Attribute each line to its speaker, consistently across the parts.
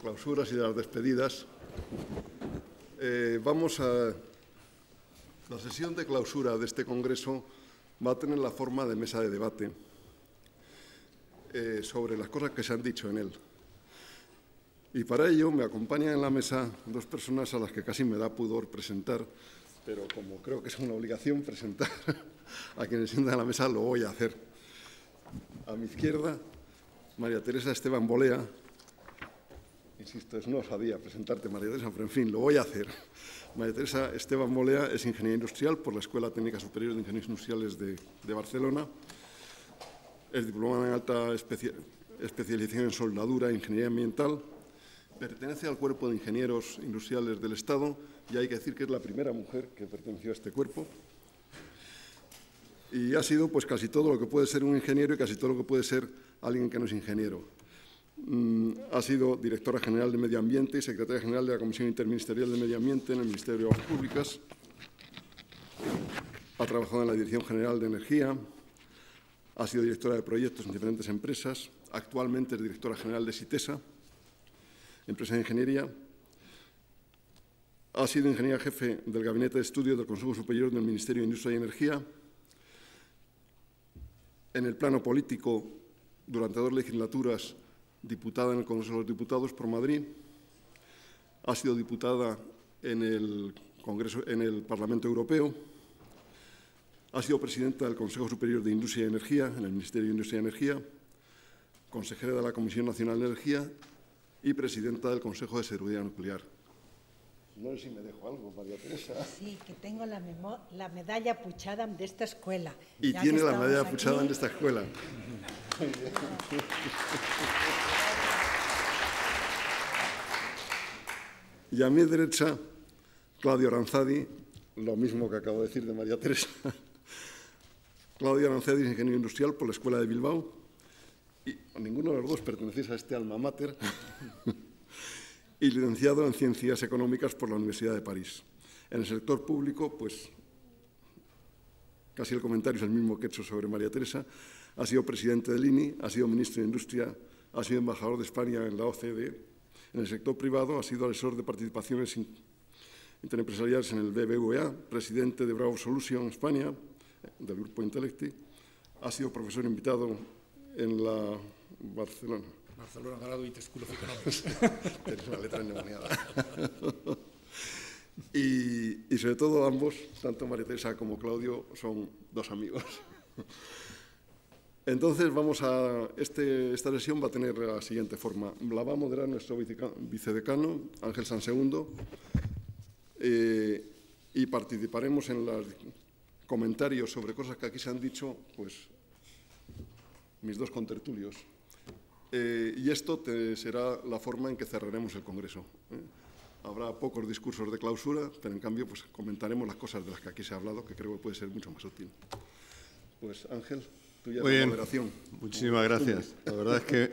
Speaker 1: clausuras y de las despedidas,
Speaker 2: eh, vamos a... La sesión de clausura de este Congreso va a tener la forma de mesa de debate eh, sobre las cosas que se han dicho en él. Y para ello me acompañan en la mesa dos personas a las que casi me da pudor presentar, pero como creo que es una obligación presentar a quienes sientan en la mesa, lo voy a hacer. A mi izquierda, María Teresa Esteban Bolea, Insisto, es, no sabía presentarte María Teresa, pero en fin, lo voy a hacer. María Teresa Esteban Molea es ingeniera industrial por la Escuela Técnica Superior de Ingenieros Industriales de, Barcelona. Es diplomada en alta especialización en soldadura e ingeniería ambiental. Pertenece al cuerpo de ingenieros industriales del Estado y hay que decir que es la primera mujer que perteneció a este cuerpo y ha sido pues casi todo lo que puede ser un ingeniero y casi todo lo que puede ser alguien que no es ingeniero. Mm, ha sido directora general de Medio Ambiente y secretaria general de la Comisión Interministerial de Medio Ambiente en el Ministerio de Obras Públicas. Ha trabajado en la Dirección General de Energía, ha sido directora de proyectos en diferentes empresas, actualmente es directora general de SITESA, empresa de ingeniería. Ha sido ingeniera jefe del Gabinete de Estudios del Consejo Superior del Ministerio de Industria y Energía. En el plano político, durante dos legislaturas diputada en el Congreso de los Diputados por Madrid, ha sido diputada en el, Congreso, en el Parlamento Europeo, ha sido presidenta del Consejo Superior de Industria y Energía, en el Ministerio de Industria y Energía, consejera de la Comisión Nacional de Energía y presidenta del Consejo de Seguridad Nuclear. No sé si me dejo algo, María Teresa.
Speaker 3: Sí, que tengo la, medalla puchada de esta
Speaker 4: escuela. Y tiene la medalla puchada de esta
Speaker 2: escuela. Y a mi derecha, Claudio Aranzadi, lo mismo que acabo de decir de María Teresa. Claudio Aranzadi es ingeniero industrial por la Escuela de Bilbao. Y ninguno de los dos pertenece a este alma mater. y licenciado en Ciencias Económicas por la Universidad de París. En el sector público, pues casi el comentario es el mismo que he hecho sobre María Teresa. Ha sido presidente del INI, ha sido ministro de Industria, ha sido embajador de España en la OCDE. En el sector privado ha sido asesor de participaciones interempresariales en el BBVA, presidente de Bravo Solution España, del grupo Intellecti, Ha sido profesor invitado en la Barcelona.
Speaker 5: Barcelona Grado y School of Economics. Tienes una letra endemoniada.
Speaker 2: y sobre todo ambos, tanto María Teresa como Claudio, son dos amigos. Entonces vamos a, este, esta sesión va a tener la siguiente forma. La va a moderar nuestro vicedecano, Ángel San Segundo, eh, y participaremos en los comentarios sobre cosas que aquí se han dicho, pues mis dos contertulios. Eh, y esto será la forma en que cerraremos el Congreso. ¿eh? Habrá pocos discursos de clausura, pero en cambio pues, comentaremos las cosas de las que aquí se ha hablado, que creo que puede ser mucho más útil. Pues Ángel. Muy bien. Muchísimas gracias. La verdad es que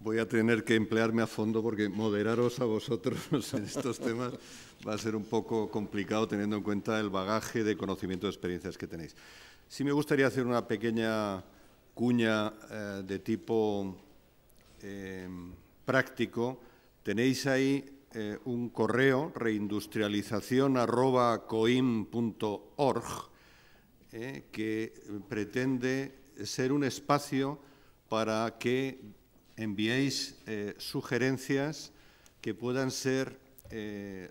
Speaker 4: voy a tener que emplearme a fondo porque moderaros a vosotros en estos temas va a ser un poco complicado teniendo en cuenta el bagaje de conocimiento de experiencias que tenéis. Sí me gustaría hacer una pequeña cuña eh, de tipo eh, práctico. Tenéis ahí eh, un correo reindustrialización.coim.org eh, que eh, pretende ser un espacio para que enviéis eh, sugerencias que puedan ser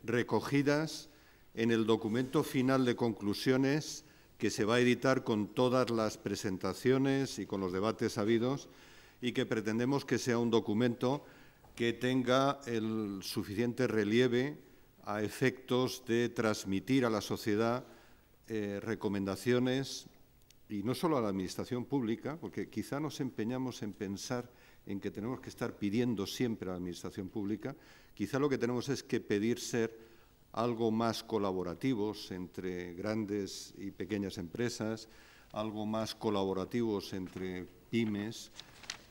Speaker 4: recogidas en el documento final de conclusiones que se va a editar con todas las presentaciones y con los debates habidos y que pretendemos que sea un documento que tenga el suficiente relieve a efectos de transmitir a la sociedad eh, recomendaciones, y no solo a la Administración pública, porque quizá nos empeñamos en pensar en que tenemos que estar pidiendo siempre a la Administración pública, quizá lo que tenemos es que pedir ser algo más colaborativos entre grandes y pequeñas empresas, algo más colaborativos entre pymes,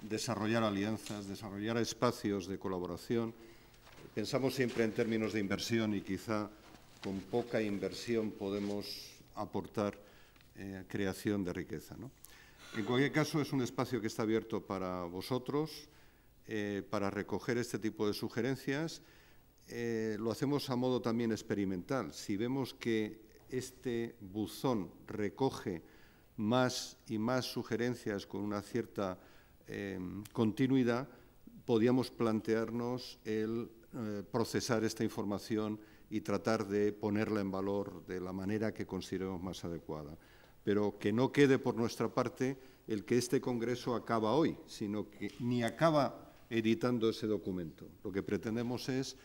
Speaker 4: desarrollar alianzas, desarrollar espacios de colaboración. Pensamos siempre en términos de inversión y quizá con poca inversión podemos aportar eh, creación de riqueza. En cualquier caso, es un espacio que está abierto para vosotros, eh, para recoger este tipo de sugerencias. Eh, lo hacemos a modo también experimental. Si vemos que este buzón recoge más y más sugerencias con una cierta continuidad, podíamos plantearnos el procesar esta información y tratar de ponerla en valor de la manera que consideremos más adecuada. Pero que no quede por nuestra parte el que este Congreso acaba hoy, sino que ni acaba editando ese documento. Lo que pretendemos es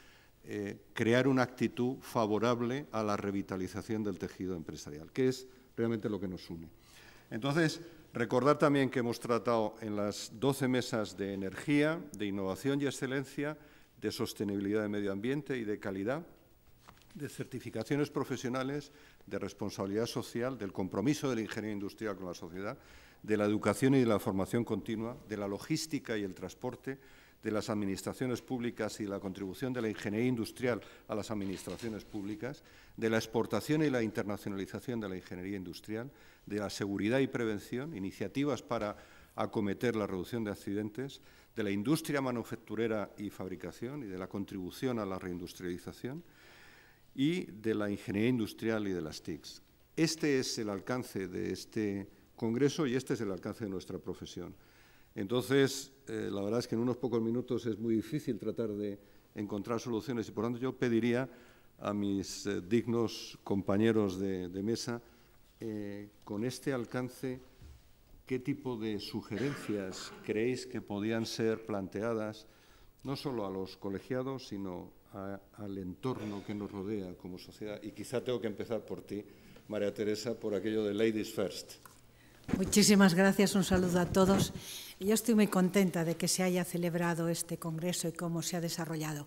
Speaker 4: eh, crear una actitud favorable a la revitalización del tejido empresarial, que es realmente lo que nos une. Entonces, recordar también que hemos tratado en las 12 mesas de energía, de innovación y excelencia, de sostenibilidad de medio ambiente y de calidad, de certificaciones profesionales, de responsabilidad social, del compromiso del ingeniería industrial con la sociedad, de la educación y de la formación continua, de la logística y el transporte, de las administraciones públicas y la contribución de la ingeniería industrial a las administraciones públicas, de la exportación y la internacionalización de la ingeniería industrial, de la seguridad y prevención, iniciativas para acometer la reducción de accidentes, de la industria manufacturera y fabricación y de la contribución a la reindustrialización, y de la ingeniería industrial y de las TICs. Este es el alcance de este Congreso y este es el alcance de nuestra profesión. Entonces, eh, la verdad es que en unos pocos minutos es muy difícil tratar de encontrar soluciones y, por tanto, yo pediría a mis eh, dignos compañeros de, mesa, eh, con este alcance, qué tipo de sugerencias creéis que podían ser planteadas no solo a los colegiados, sino al entorno que nos rodea como sociedad. Y quizá tengo que empezar por ti, María Teresa, por aquello de Ladies First.
Speaker 3: Muchísimas gracias, un saludo a todos. Yo estoy muy contenta de que se haya celebrado este congreso y cómo se ha desarrollado.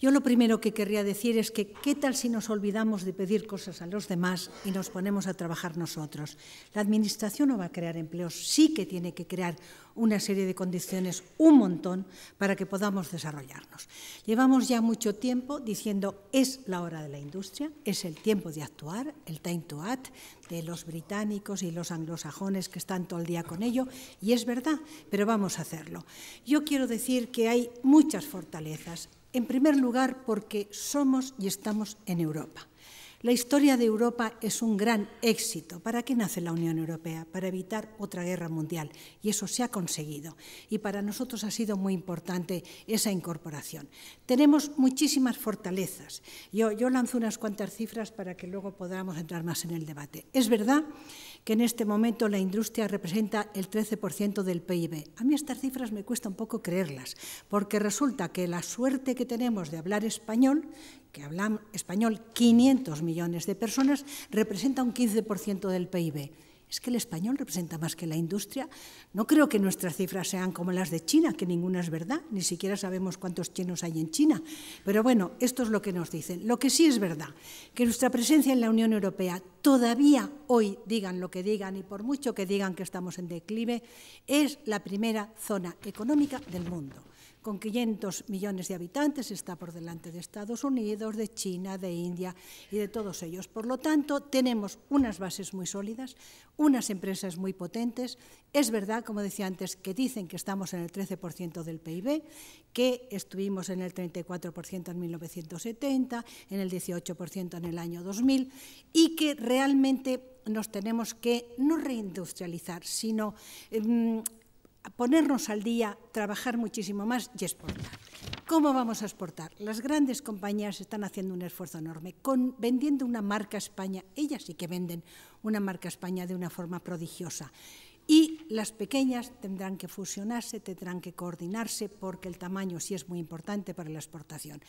Speaker 3: Yo lo primero que querría decir es que qué tal si nos olvidamos de pedir cosas a los demás y nos ponemos a trabajar nosotros. La Administración no va a crear empleos, sí que tiene que crear una serie de condiciones, un montón, para que podamos desarrollarnos. Llevamos ya mucho tiempo diciendo es la hora de la industria, es el tiempo de actuar, el time to act de los británicos y los anglosajones que están todo el día con ello, y es verdad, pero vamos a hacerlo. Yo quiero decir que hay muchas fortalezas. En primer lugar, porque somos y estamos en Europa. La historia de Europa es un gran éxito. ¿Para qué nace la Unión Europea? Para evitar otra guerra mundial. Y eso se ha conseguido. Y para nosotros ha sido muy importante esa incorporación. Tenemos muchísimas fortalezas. Yo, yo lanzo unas cuantas cifras para que luego podamos entrar más en el debate. Es verdad que en este momento la industria representa el 13% del PIB. A mí estas cifras me cuesta un poco creerlas, porque resulta que la suerte que tenemos de hablar español, que hablan español 500 millones de personas, representa un 15% del PIB es que el español representa más que la industria. No creo que nuestras cifras sean como las de China, que ninguna es verdad, ni siquiera sabemos cuántos chinos hay en China. Pero bueno, esto es lo que nos dicen. Lo que sí es verdad, que nuestra presencia en la Unión Europea, todavía hoy, digan lo que digan y por mucho que digan que estamos en declive, es la primera zona económica del mundo con 500 millones de habitantes, está por delante de Estados Unidos, de China, de India y de todos ellos. Por lo tanto, tenemos unas bases muy sólidas, unas empresas muy potentes. Es verdad, como decía antes, que dicen que estamos en el 13% del PIB, que estuvimos en el 34% en 1970, en el 18% en el año 2000 y que realmente nos tenemos que no reindustrializar, sino em, ponernos al día, trabajar muchísimo más y exportar. ¿Cómo vamos a exportar? Las grandes compañías están haciendo un esfuerzo enorme, con, vendiendo una marca España, ellas sí que venden una marca España de una forma prodigiosa. Y las pequeñas tendrán que fusionarse, tendrán que coordinarse, porque el tamaño sí es muy importante para la exportación.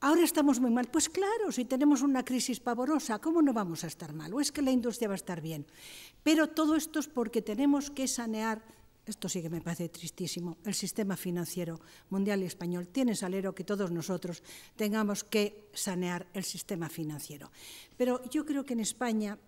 Speaker 3: Ahora estamos muy mal. Pues claro, si tenemos una crisis pavorosa, ¿cómo no vamos a estar mal? ¿O es que la industria va a estar bien? Pero todo esto es porque tenemos que sanear esto sí que me parece tristísimo, el sistema financiero mundial y español tiene salero que todos nosotros tengamos que sanear el sistema financiero. Pero yo creo que en España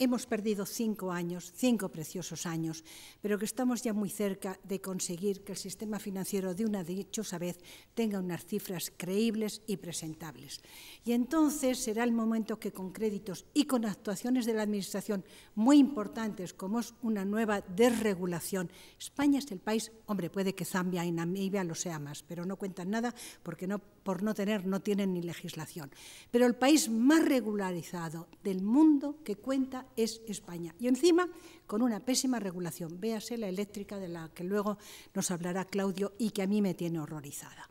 Speaker 3: hemos perdido cinco años, cinco preciosos años, pero que estamos ya muy cerca de conseguir que el sistema financiero de una dichosa vez tenga unas cifras creíbles y presentables. Y entonces será el momento que con créditos y con actuaciones de la Administración muy importantes, como es una nueva desregulación, España es el país, hombre, puede que Zambia y Namibia lo sea más, pero no cuentan nada porque no por no tener, no tienen ni legislación. Pero el país más regularizado del mundo que cuenta es España. Y encima con una pésima regulación. Véase la eléctrica de la que luego nos hablará Claudio y que a mí me tiene horrorizada.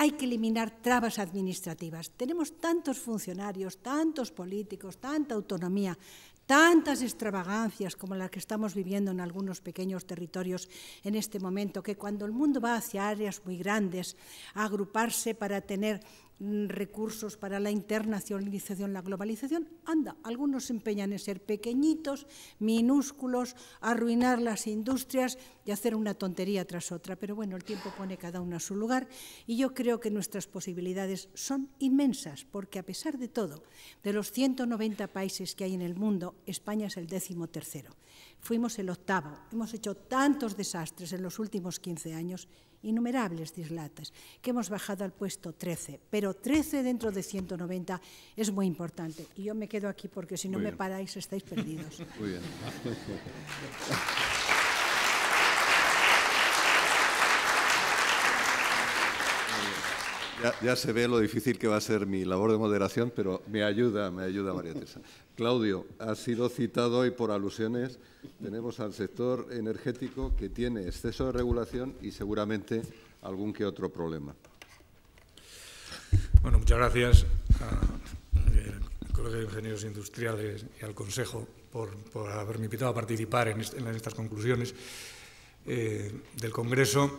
Speaker 3: Hay que eliminar trabas administrativas. Tenemos tantos funcionarios, tantos políticos, tanta autonomía tantas extravagancias como las que estamos viviendo en algunos pequeños territorios en este momento, que cuando el mundo va hacia áreas muy grandes a agruparse para tener Mm, recursos para la internacionalización, la globalización, anda, algunos se empeñan en ser pequeñitos, minúsculos, arruinar las industrias y hacer una tontería tras otra. Pero bueno, el tiempo pone cada uno a su lugar y yo creo que nuestras posibilidades son inmensas, porque a pesar de todo, de los 190 países que hay en el mundo, España es el décimo tercero. Fuimos el octavo, hemos hecho tantos desastres en los últimos 15 años innumerables dislates, que hemos bajado al puesto 13, pero 13 dentro de 190 es muy importante. Y yo me quedo aquí porque si no me paráis estáis perdidos.
Speaker 4: Muy bien. Ya, ya, se ve lo difícil que va a ser mi labor de moderación, pero me ayuda, me ayuda María Teresa. Claudio, ha sido citado hoy por alusiones. Tenemos al sector energético que tiene exceso de regulación y seguramente algún que otro problema.
Speaker 5: Bueno, muchas gracias al Colegio de Ingenieros Industriales y al Consejo por, haberme invitado a participar en, estas conclusiones eh, del Congreso.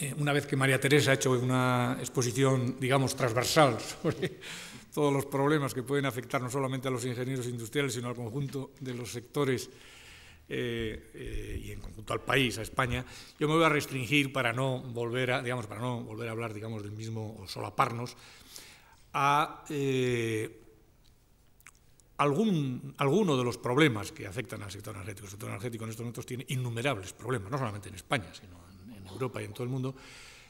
Speaker 5: Eh, una vez que María Teresa ha hecho una exposición, digamos, transversal sobre todos los problemas que pueden afectar no solamente a los ingenieros industriales, sino al conjunto de los sectores eh, eh, y en conjunto al país, a España, yo me voy a restringir para no volver a, digamos, para no volver a hablar digamos, del mismo o solaparnos, a eh, algún, alguno de los problemas que afectan al sector energético. El sector energético en estos momentos tiene innumerables problemas, no solamente en España, sino en Europa y en todo el mundo.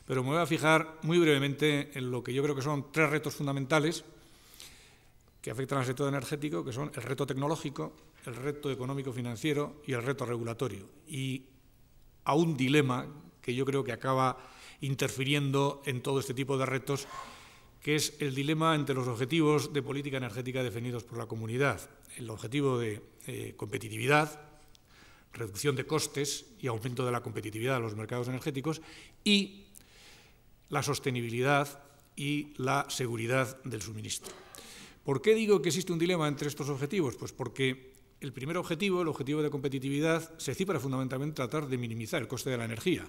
Speaker 5: Pero me voy a fijar muy brevemente en lo que yo creo que son tres retos fundamentales que afectan al sector energético, que son el reto tecnológico, el reto económico-financiero y el reto regulatorio. Y a un dilema que yo creo que acaba interfiriendo en todo este tipo de retos, que es el dilema entre los objetivos de política energética definidos por la comunidad, el objetivo de eh, competitividad, reducción de costes y aumento de la competitividad de los mercados energéticos y la sostenibilidad y la seguridad del suministro. ¿Por qué digo que existe un dilema entre estos objetivos? Pues porque el primer objetivo, el objetivo de competitividad, se cifra fundamentalmente tratar de minimizar el coste de la energía.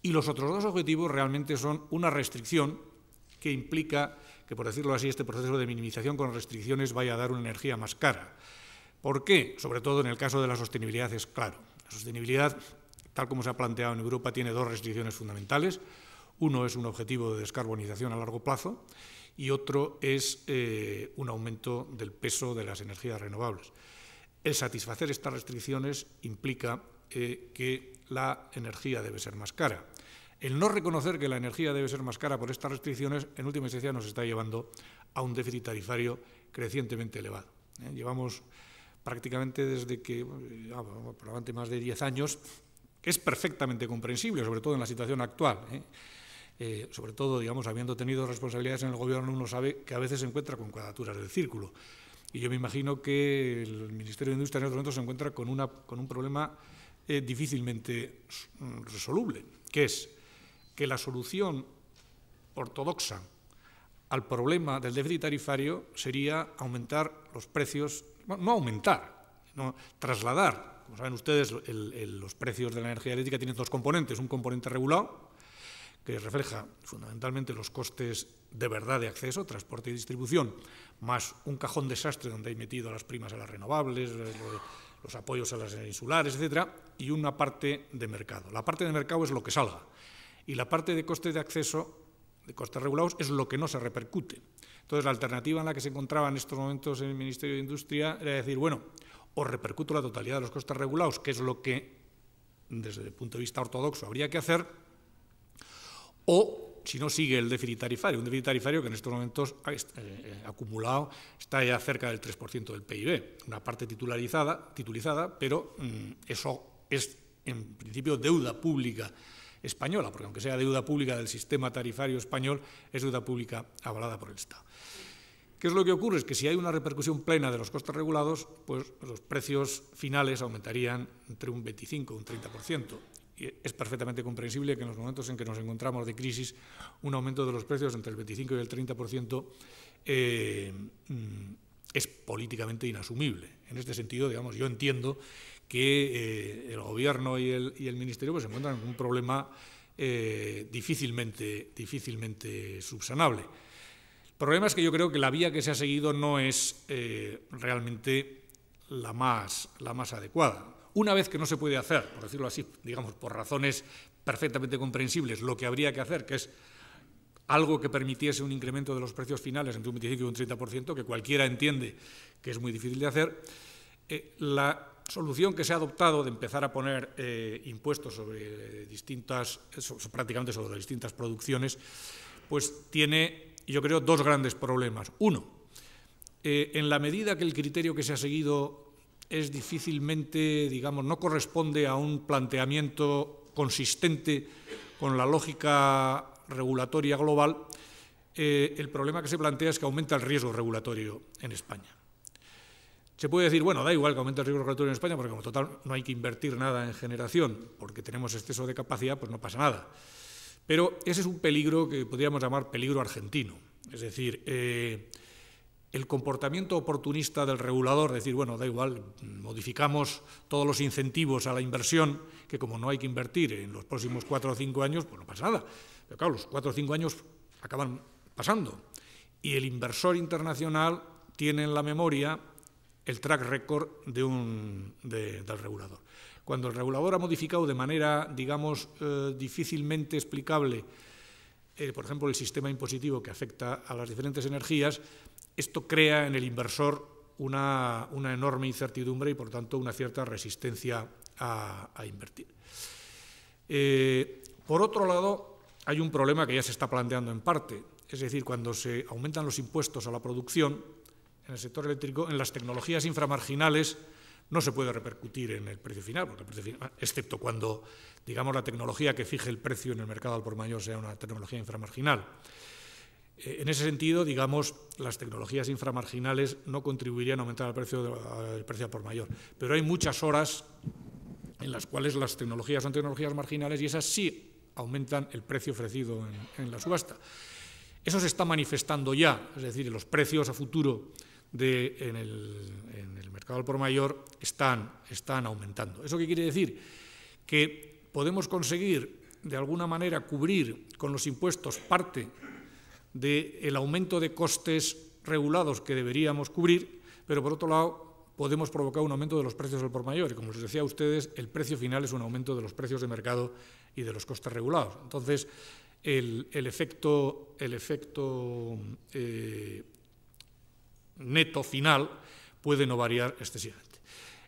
Speaker 5: Y los otros dos objetivos realmente son una restricción que implica que, por decirlo así, este proceso de minimización con restricciones vaya a dar una energía más cara. ¿Por qué? Sobre todo en el caso de la sostenibilidad es claro. La sostenibilidad, tal como se ha planteado en Europa, tiene dos restricciones fundamentales. Uno es un objetivo de descarbonización a largo plazo y otro es eh, un aumento del peso de las energías renovables. El satisfacer estas restricciones implica eh, que la energía debe ser más cara. El no reconocer que la energía debe ser más cara por estas restricciones, en última instancia, nos está llevando a un déficit tarifario crecientemente elevado. ¿eh? Llevamos prácticamente desde que, por probablemente más de 10 años, es perfectamente comprensible, sobre todo en la situación actual. Eh, sobre todo, digamos, habiendo tenido responsabilidades en el gobierno, uno sabe que a veces se encuentra con cuadraturas del círculo. Y yo me imagino que el Ministerio de Industria en este momento se encuentra con, una, con un problema eh, difícilmente mm, resoluble, que es que la solución ortodoxa al problema del déficit tarifario sería aumentar los precios, no aumentar, no, trasladar, como saben ustedes, los precios de la energía eléctrica tienen dos componentes, un componente regulado, que refleja fundamentalmente los costes de verdad de acceso, transporte y distribución, más un cajón desastre donde hay metido las primas a las renovables, eh, los apoyos a las insulares, etcétera, y una parte de mercado. La parte de mercado es lo que salga y la parte de costes de acceso, de costes regulados, es lo que no se repercute. Entonces, la alternativa en la que se encontraba en estos momentos en el Ministerio de Industria era decir, bueno, o repercuto la totalidad de los costes regulados, que es lo que desde el punto de vista ortodoxo habría que hacer, o si no sigue el déficit tarifario, un déficit tarifario que en estos momentos ha eh, eh, acumulado está ya cerca del 3% del PIB, una parte titularizada, titulizada, pero mm, eso es en principio deuda pública española, porque aunque sea deuda pública del sistema tarifario español, es deuda pública avalada por el Estado. ¿Qué es lo que ocurre? Es que si hay una repercusión plena de los costes regulados, pues los precios finales aumentarían entre un 25 y un 30% es perfectamente comprensible que en los momentos en que nos encontramos de crisis, un aumento de los precios entre el 25 y el 30% eh, mm, es políticamente inasumible. En este sentido, digamos, yo entiendo que eh, el Gobierno y el, Ministerio pues, se encuentran en un problema eh, difícilmente, difícilmente subsanable. El problema es que yo creo que la vía que se ha seguido no es realmente la más, la más adecuada. Una vez que no se puede hacer, por decirlo así, digamos, por razones perfectamente comprensibles, lo que habría que hacer, que es algo que permitiese un incremento de los precios finales entre un 25 y un 30%, que cualquiera entiende que es muy difícil de hacer, eh, la solución que se ha adoptado de empezar a poner eh, impuestos sobre distintas, prácticamente sobre distintas producciones, pues tiene, yo creo, dos grandes problemas. Uno, eh, en la medida que el criterio que se ha seguido es difícilmente, digamos, no corresponde a un planteamiento consistente con la lógica regulatoria global, eh, el problema que se plantea es que aumenta el riesgo regulatorio en España. Se puede decir, bueno, da igual que aumente el riesgo regulatorio en España, porque como total no hay que invertir nada en generación, porque tenemos exceso de capacidad, pues no pasa nada. Pero ese es un peligro que podríamos llamar peligro argentino. Es decir, eh, el comportamiento oportunista del regulador, decir, bueno, da igual, modificamos todos los incentivos a la inversión, que como no hay que invertir en los próximos cuatro o cinco años, pues no pasa nada. Pero claro, los cuatro o cinco años acaban pasando. Y el inversor internacional tiene en la memoria el track record del regulador. Cuando el regulador ha modificado de manera, digamos, eh, difícilmente explicable, eh, por ejemplo, el sistema impositivo que afecta a las diferentes energías, esto crea en el inversor una, enorme incertidumbre y, por tanto, una cierta resistencia a, invertir. Eh, por otro lado, hay un problema que ya se está planteando en parte, es decir, cuando se aumentan los impuestos a la producción en el sector eléctrico, en las tecnologías inframarginales no se puede repercutir en el precio final, el precio final excepto cuando, digamos, la tecnología que fije el precio en el mercado al por mayor sea una tecnología inframarginal. Eh, en ese sentido, digamos, las tecnologías inframarginales no contribuirían a aumentar el precio, del eh, precio por mayor. Pero hay muchas horas en las cuales las tecnologías son tecnologías marginales y esas sí aumentan el precio ofrecido en, la subasta. Eso se está manifestando ya, es decir, los precios a futuro en, el, mercado al por mayor están, están aumentando. ¿Eso qué quiere decir? Que podemos conseguir, de alguna manera, cubrir con los impuestos parte del el aumento de costes regulados que deberíamos cubrir, pero por otro lado podemos provocar un aumento de los precios al por mayor. Y como les decía a ustedes, el precio final es un aumento de los precios de mercado y de los costes regulados. Entonces, el, efecto, el efecto eh, neto final puede no variar excesivamente.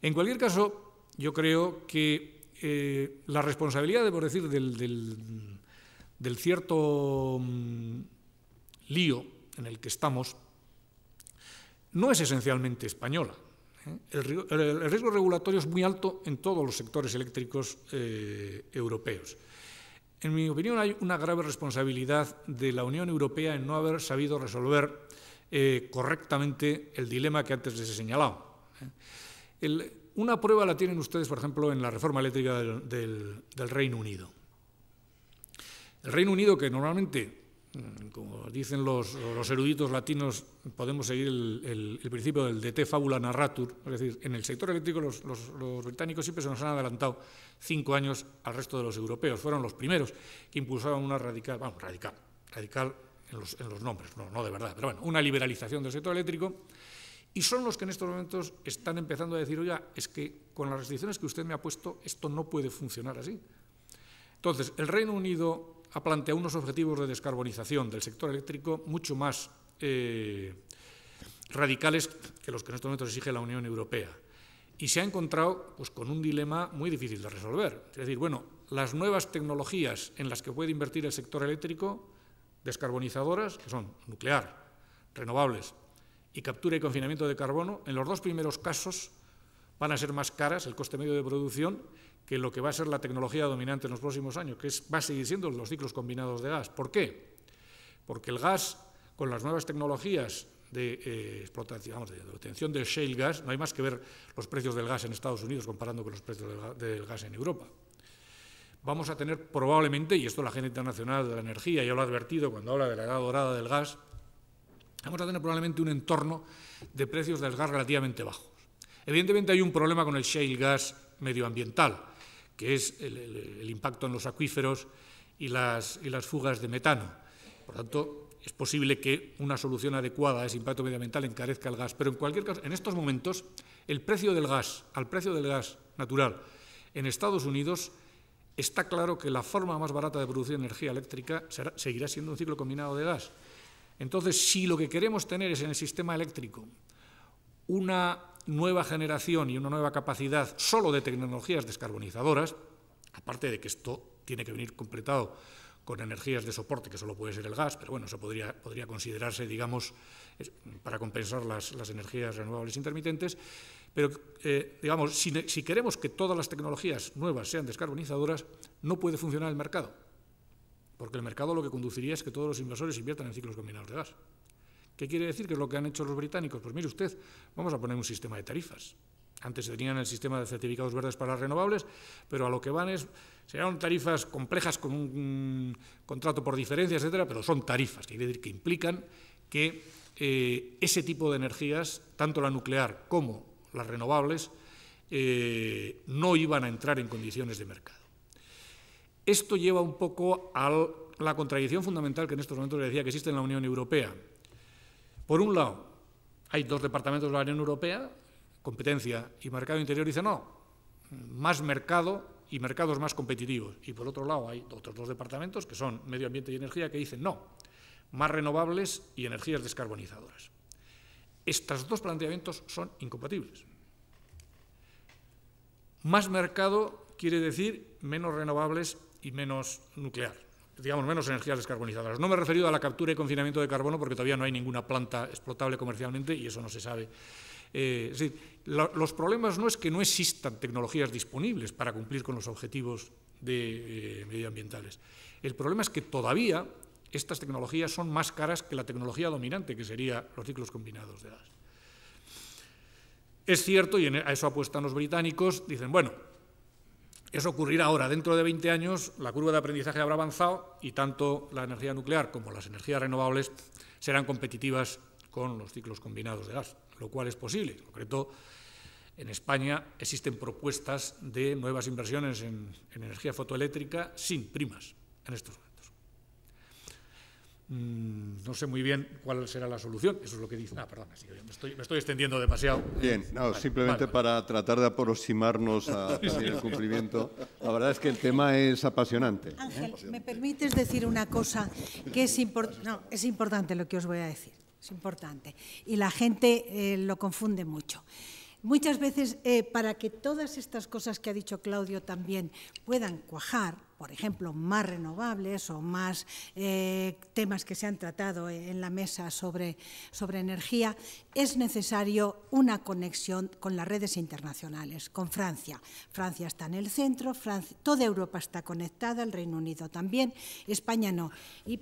Speaker 5: En cualquier caso, yo creo que eh, la responsabilidad, por decir, del, del cierto mm, lío en el que estamos no es esencialmente española. ¿eh? El, riesgo regulatorio es muy alto en todos los sectores eléctricos eh, europeos. En mi opinión hay una grave responsabilidad de la Unión Europea en no haber sabido resolver eh, correctamente el dilema que antes les he señalado. una prueba la tienen ustedes, por ejemplo, en la reforma eléctrica del, del Reino Unido. El Reino Unido, que normalmente Mm, como dicen los, eruditos latinos, podemos seguir el, principio del DT fabula narratur, es decir, en el sector eléctrico los, británicos siempre se nos han adelantado cinco años al resto de los europeos, fueron los primeros que impulsaron una radical, vamos, radical, radical en los, nombres, no, no de verdad, pero bueno, una liberalización del sector eléctrico, y son los que en estos momentos están empezando a decir, oiga, es que con las restricciones que usted me ha puesto, esto no puede funcionar así. Entonces, el Reino Unido ha planteado unos objetivos de descarbonización del sector eléctrico mucho más eh, radicales que los que en estos momentos exige la Unión Europea. Y se ha encontrado pues, con un dilema muy difícil de resolver. Es decir, bueno, las nuevas tecnologías en las que puede invertir el sector eléctrico, descarbonizadoras, que son nuclear, renovables y captura y confinamiento de carbono, en los dos primeros casos van a ser más caras el coste medio de producción que lo que va a ser la tecnología dominante en los próximos años, que va a seguir siendo los ciclos combinados de gas. ¿Por qué? Porque el gas, con las nuevas tecnologías de, eh, explotación, digamos, de, obtención de shale gas, no hay más que ver los precios del gas en Estados Unidos comparando con los precios del, gas en Europa. Vamos a tener probablemente, y esto la agenda Internacional de la Energía ya lo ha advertido cuando habla de la edad dorada del gas, vamos a tener probablemente un entorno de precios del gas relativamente bajos. Evidentemente hay un problema con el shale gas medioambiental, que es el, impacto en los acuíferos y las, fugas de metano. Por tanto, es posible que una solución adecuada a ese impacto medioambiental encarezca el gas, pero en cualquier caso, en estos momentos, el precio del gas, al precio del gas natural en Estados Unidos, está claro que la forma más barata de producir energía eléctrica seguirá siendo un ciclo combinado de gas. Entonces, si lo que queremos tener es en el sistema eléctrico una nueva generación y una nueva capacidad solo de tecnologías descarbonizadoras, aparte de que esto tiene que venir completado con energías de soporte, que solo puede ser el gas, pero bueno, eso podría, considerarse, digamos, para compensar las, energías renovables intermitentes. Pero, eh, digamos, si, si queremos que todas las tecnologías nuevas sean descarbonizadoras, no puede funcionar el mercado, porque el mercado lo que conduciría es que todos los inversores inviertan en ciclos combinados de gas. ¿Qué quiere decir? Que es lo que han hecho los británicos. Pues mire usted, vamos a poner un sistema de tarifas. Antes se tenían el sistema de certificados verdes para las renovables, pero a lo que van es, serán tarifas complejas con un contrato por diferencia, etcétera, pero son tarifas, que quiere decir que implican que eh, ese tipo de energías, tanto la nuclear como las renovables, eh, no iban a entrar en condiciones de mercado. Esto lleva un poco a la contradicción fundamental que en estos momentos le decía que existe en la Unión Europea, por un lado, hay dos departamentos de la Unión Europea, competencia y mercado interior, y dice no, más mercado y mercados más competitivos. Y por otro lado, hay otros dos departamentos, que son medio ambiente y energía, que dicen no, más renovables y energías descarbonizadoras. Estos dos planteamientos son incompatibles. Más mercado quiere decir menos renovables y menos nuclear digamos, menos energías descarbonizadas. No me he referido a la captura y confinamiento de carbono porque todavía no hay ninguna planta explotable comercialmente y eso no se sabe. Eh, los problemas no es que no existan tecnologías disponibles para cumplir con los objetivos de, eh, medioambientales. El problema es que todavía estas tecnologías son más caras que la tecnología dominante, que sería los ciclos combinados de gas. Es cierto, y e, a eso apuestan los británicos, dicen, bueno, eso ocurrirá ahora. Dentro de 20 años la curva de aprendizaje habrá avanzado y tanto la energía nuclear como las energías renovables serán competitivas con los ciclos combinados de gas, lo cual es posible. En concreto, en España existen propuestas de nuevas inversiones en, energía fotoeléctrica sin primas en estos Mm, no sé muy bien cuál será la solución. Eso es lo que dice. Ah, perdón, me estoy, extendiendo demasiado. Bien, simplemente
Speaker 4: para tratar de aproximarnos al cumplimiento. La verdad es que el tema es apasionante. Ángel,
Speaker 3: ¿me permites decir una cosa que es, es importante lo que os voy a decir? Es importante. Y la gente eh, lo confunde mucho. Muchas veces, eh, para que todas estas cosas que ha dicho Claudio también puedan cuajar, por ejemplo, más renovables o más eh, temas que se han tratado en la mesa sobre, sobre energía, es necesario una conexión con las redes internacionales, con Francia. Francia está en el centro, toda Europa está conectada, el Reino Unido también, España no.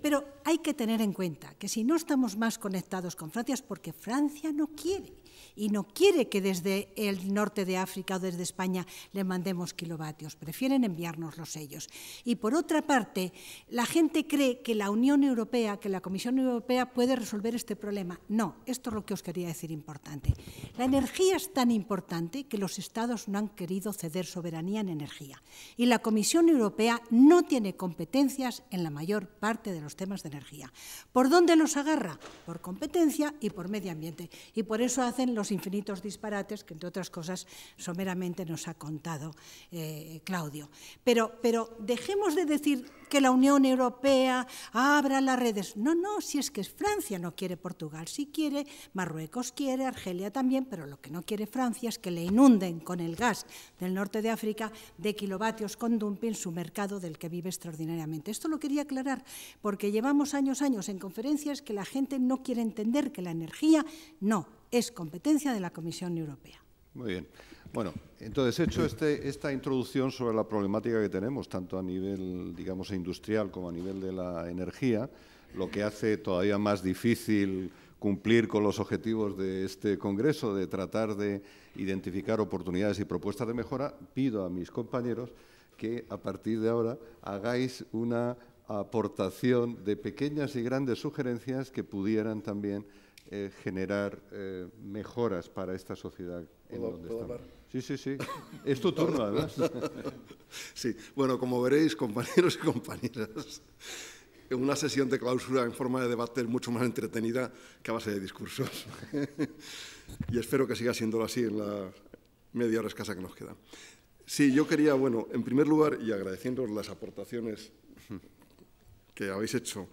Speaker 3: pero hay que tener en cuenta que si no estamos más conectados con Francia es porque Francia no quiere y no quiere que desde el norte de África o desde España le mandemos kilovatios, prefieren enviarnos los ellos. Y por otra parte, la gente cree que la Unión Europea, que la Comisión Europea puede resolver este problema. No, esto es lo que os quería decir importante. La energía es tan importante que los estados no han querido ceder soberanía en energía y la Comisión Europea no tiene competencias en la mayor parte de los temas de energía. ¿Por dónde los agarra? Por competencia y por medio ambiente. Y por eso hacen los infinitos disparates que, entre otras cosas, someramente nos ha contado eh, Claudio. Pero, pero dejemos de decir que la Unión Europea abra las redes. No, no, si es que Francia no quiere Portugal, sí quiere, Marruecos quiere, Argelia también, pero lo que no quiere Francia es que le inunden con el gas del norte de África de kilovatios con dumping su mercado del que vive extraordinariamente. Esto lo quería aclarar porque llevamos años, años en conferencias que la gente no quiere entender que la energía no es competencia de la Comisión Europea.
Speaker 4: Muy bien. Bueno, entonces, hecho este, esta introducción sobre la problemática que tenemos, tanto a nivel, digamos, industrial como a nivel de la energía, lo que hace todavía más difícil cumplir con los objetivos de este Congreso, de tratar de identificar oportunidades y propuestas de mejora, pido a mis compañeros que a partir de ahora hagáis una aportación de pequeñas y grandes sugerencias que pudieran también eh, generar eh, mejoras para esta sociedad en donde estamos. Sí, sí, sí. Es tu turno, además.
Speaker 2: sí, bueno, como veréis, compañeros y compañeras, una sesión de clausura en forma de debate es mucho más entretenida que a base de discursos. y espero que siga siendo así en la media hora escasa que nos queda. Sí, yo quería, bueno, en primer lugar, y agradeciendo las aportaciones que habéis hecho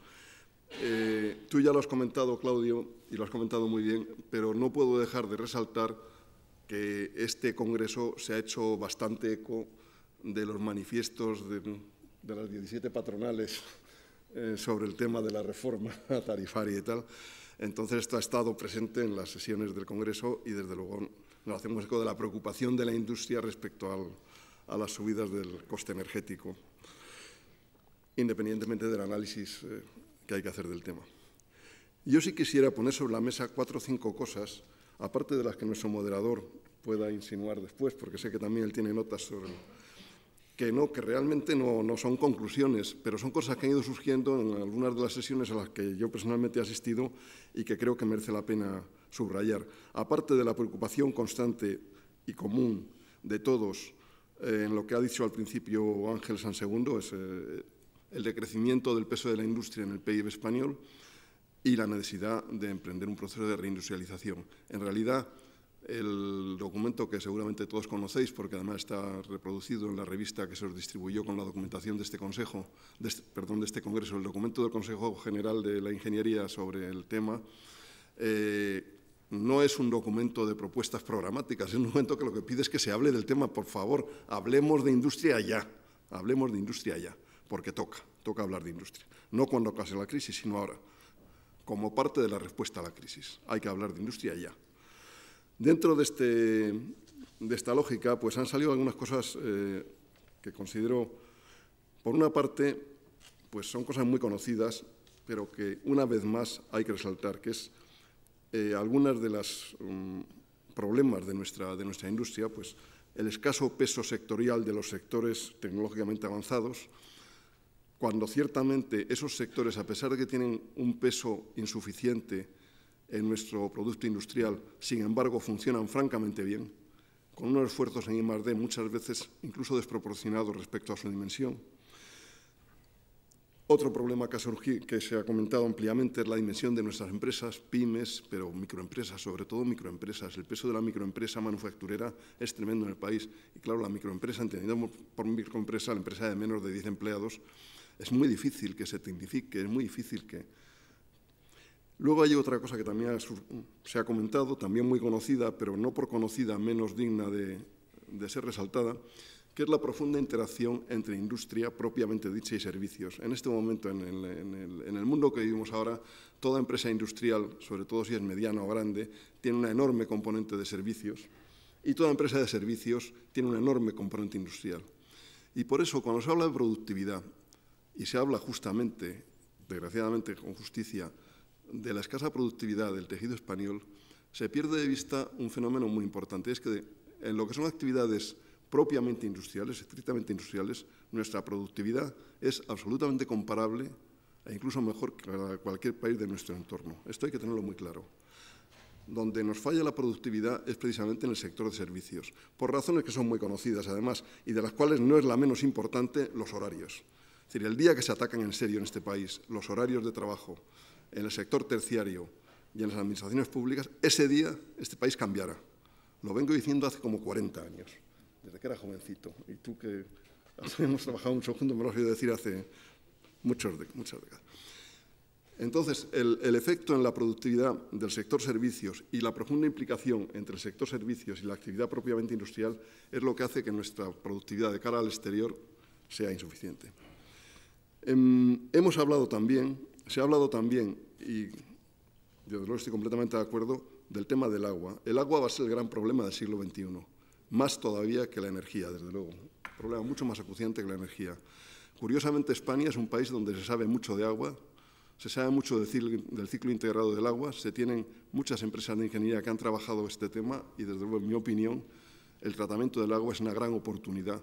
Speaker 2: eh, tú ya lo has comentado, Claudio, y lo has comentado muy bien, pero no puedo dejar de resaltar que este Congreso se ha hecho bastante eco de los manifiestos de, las 17 patronales eh, sobre el tema de la reforma tarifaria y tal. Entonces, esto ha estado presente en las sesiones del Congreso y, desde luego, nos hacemos eco de la preocupación de la industria respecto a las subidas del coste energético, independientemente del análisis eh, que hay que hacer del tema. Yo sí quisiera poner sobre la mesa cuatro o cinco cosas, aparte de las que nuestro moderador pueda insinuar después, porque sé que también él tiene notas sobre que no, que realmente no, son conclusiones, pero son cosas que han ido surgiendo en algunas de las sesiones a las que yo personalmente he asistido y que creo que merece la pena subrayar. Aparte de la preocupación constante y común de todos eh, en lo que ha dicho al principio Ángel San Segundo es, eh, el decrecimiento del peso de la industria en el PIB español y la necesidad de emprender un proceso de reindustrialización. En realidad, el documento que seguramente todos conocéis, porque además está reproducido en la revista que se os distribuyó con la documentación de este Consejo, de este, perdón, de este Congreso, el documento del Consejo General de la Ingeniería sobre el tema, eh, no es un documento de propuestas programáticas, es un documento que lo que pide es que se hable del tema, por favor, hablemos de industria ya, hablemos de industria ya porque toca, toca hablar de industria. No cuando case la crisis, sino ahora, como parte de la respuesta a la crisis. Hay que hablar de industria ya. Dentro de, este, de esta lógica, pues han salido algunas cosas eh, que considero, por una parte, pues son cosas muy conocidas, pero que una vez más hay que resaltar, que es eh, algunas de las mm, problemas de nuestra, de nuestra industria, pues el escaso peso sectorial de los sectores tecnológicamente avanzados, cuando ciertamente esos sectores, a pesar de que tienen un peso insuficiente en nuestro producto industrial, sin embargo funcionan francamente bien, con unos esfuerzos en I+.D. muchas veces incluso desproporcionados respecto a su dimensión. Otro problema que, surgido, que se ha comentado ampliamente es la dimensión de nuestras empresas, pymes, pero microempresas, sobre todo microempresas. El peso de la microempresa manufacturera es tremendo en el país. Y claro, la microempresa, entendiendo por microempresa la empresa de menos de 10 empleados, es muy difícil que se tecnifique, es muy difícil que... Luego hay otra cosa que también se ha comentado, también muy conocida, pero no por conocida menos digna de, ser resaltada, que es la profunda interacción entre industria propiamente dicha y servicios. En este momento, en en el, mundo que vivimos ahora, toda empresa industrial, sobre todo si es mediana o grande, tiene una enorme componente de servicios y toda empresa de servicios tiene una enorme componente industrial. Y por eso, cuando se habla de productividad y se habla justamente, desgraciadamente con justicia, de la escasa productividad del tejido español, se pierde de vista un fenómeno muy importante, es que en lo que son actividades propiamente industriales, estrictamente industriales, nuestra productividad es absolutamente comparable e incluso mejor que cualquier país de nuestro entorno. Esto hay que tenerlo muy claro. Donde nos falla la productividad es precisamente en el sector de servicios, por razones que son muy conocidas además y de las cuales no es la menos importante los horarios. Es decir, el día que se atacan en serio en este país los horarios de trabajo en el sector terciario y en las administraciones públicas, ese día este país cambiará. Lo vengo diciendo hace como 40 años, desde que era jovencito. Y tú que hemos trabajado mucho juntos, me lo has oído decir hace muchas décadas. Entonces, el, efecto en la productividad del sector servicios y la profunda implicación entre el sector servicios y la actividad propiamente industrial es lo que hace que nuestra productividad de cara al exterior sea insuficiente. Em, hemos hablado también, se ha hablado también, y desde luego, estoy completamente de acuerdo, del tema del agua. El agua va a ser el gran problema del siglo XXI, más todavía que la energía, desde luego. Un problema mucho más acuciante que la energía. Curiosamente, España es un país donde se sabe mucho de agua, se sabe mucho del ciclo integrado del agua, se tienen muchas empresas de ingeniería que han trabajado este tema y, desde luego, en mi opinión, el tratamiento del agua es una gran oportunidad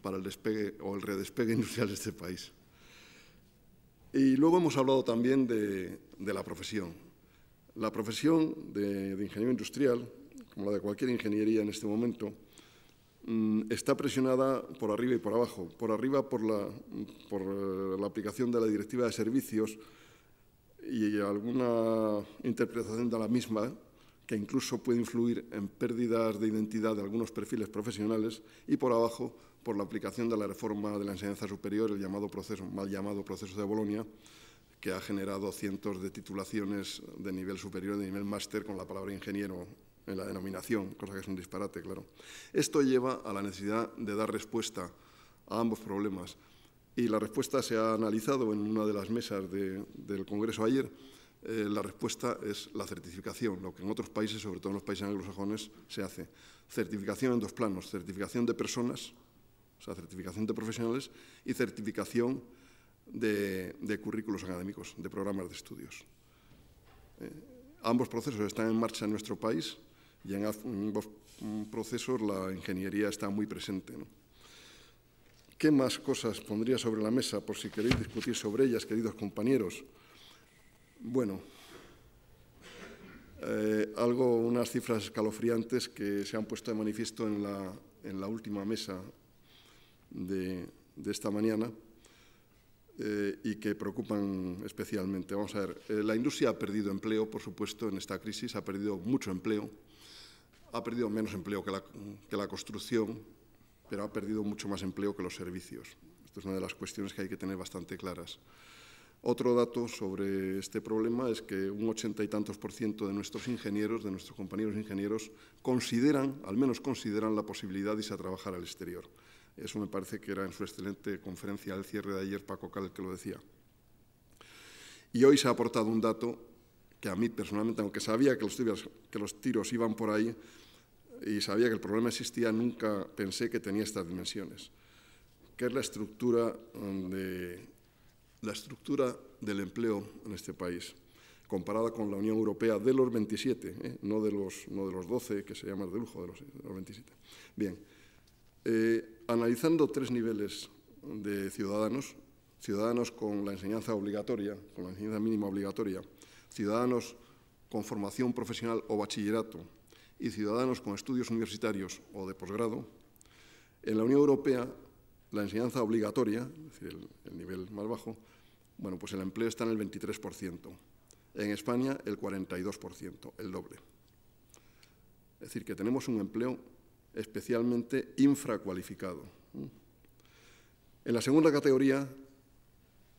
Speaker 2: para el despegue o el redespegue industrial de este país. Y luego hemos hablado también de, la profesión. La profesión de, ingeniero industrial, como la de cualquier ingeniería en este momento, mm, está presionada por arriba y por abajo. Por arriba por la, por eh, la aplicación de la Directiva de Servicios y alguna interpretación de la misma que incluso puede influir en pérdidas de identidad de algunos perfiles profesionales y por abajo por la aplicación de la reforma de la enseñanza superior, el llamado proceso, mal llamado proceso de Bolonia, que ha generado cientos de titulaciones de nivel superior, de nivel máster, con la palabra ingeniero en la denominación, cosa que es un disparate, claro. Esto lleva a la necesidad de dar respuesta a ambos problemas. Y la respuesta se ha analizado en una de las mesas del Congreso ayer. Eh, la respuesta es la certificación, lo que en otros países, sobre todo en los países anglosajones, se hace. Certificación en dos planos, certificación de personas, certificación de profesionales y certificación de, currículos académicos, de programas de estudios. Eh, ambos procesos están en marcha en nuestro país y en ambos mm, procesos la ingeniería está muy presente. ¿Qué más cosas pondría sobre la mesa por si queréis discutir sobre ellas, queridos compañeros? Bueno, eh, algo, unas cifras escalofriantes que se han puesto de manifiesto en la última mesa de, esta mañana eh, y que preocupan especialmente. Vamos a ver, eh, la industria ha perdido empleo, por supuesto, en esta crisis, ha perdido mucho empleo, ha perdido menos empleo que la, construcción, pero ha perdido mucho más empleo que los servicios. Esta es una de las cuestiones que hay que tener bastante claras. Otro dato sobre este problema es que un ochenta y tantos por ciento de nuestros ingenieros, de nuestros compañeros ingenieros, consideran, al menos consideran, la posibilidad de irse a trabajar al exterior. Eso me parece que era en su excelente conferencia al cierre de ayer Paco Cal que lo decía. Y hoy se ha aportado un dato que a mí personalmente, aunque sabía que los tiros, iban por ahí y sabía que el problema existía, nunca pensé que tenía estas dimensiones, que es la estructura, mm, de, la estructura del empleo en este país comparada con la Unión Europea de los 27, ¿eh? no, de los, no de los 12, que se llama de lujo, de los, de los 27. Bien, eh, analizando tres niveles de ciudadanos, ciudadanos con la enseñanza obligatoria, con la enseñanza mínima obligatoria, ciudadanos con formación profesional o bachillerato y ciudadanos con estudios universitarios o de posgrado, en la Unión Europea la enseñanza obligatoria, es decir, el, el nivel más bajo, bueno, pues el empleo está en el 23%, en España el 42%, el doble. Es decir, que tenemos un empleo especialmente infracualificado. En la segunda categoría,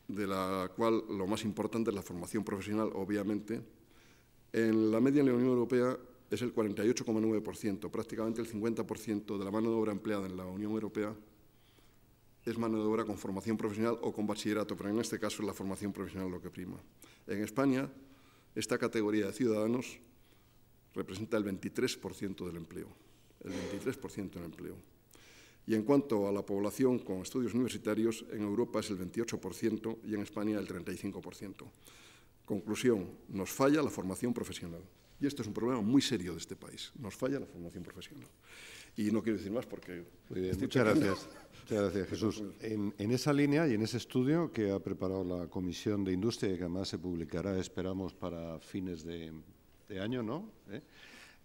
Speaker 2: de la cual lo más importante es la formación profesional, obviamente, en la media en la Unión Europea es el 48,9%, prácticamente el 50% de la mano de obra empleada en la Unión Europea es mano de obra con formación profesional o con bachillerato, pero en este caso es la formación profesional lo que prima. En España, esta categoría de ciudadanos representa el 23% del empleo el 23% en empleo. Y en cuanto a la población con estudios universitarios, en Europa es el 28% y en España el 35%. Conclusión, nos falla la formación profesional. Y esto es un problema muy serio de este país. Nos falla la formación profesional. Y no quiero decir más porque... muchas gracias.
Speaker 4: Muchas gracias, Jesús. En, esa línea y en ese estudio que ha preparado la Comisión de Industria y que además se publicará, esperamos, para fines de, año, ¿no? ¿Eh?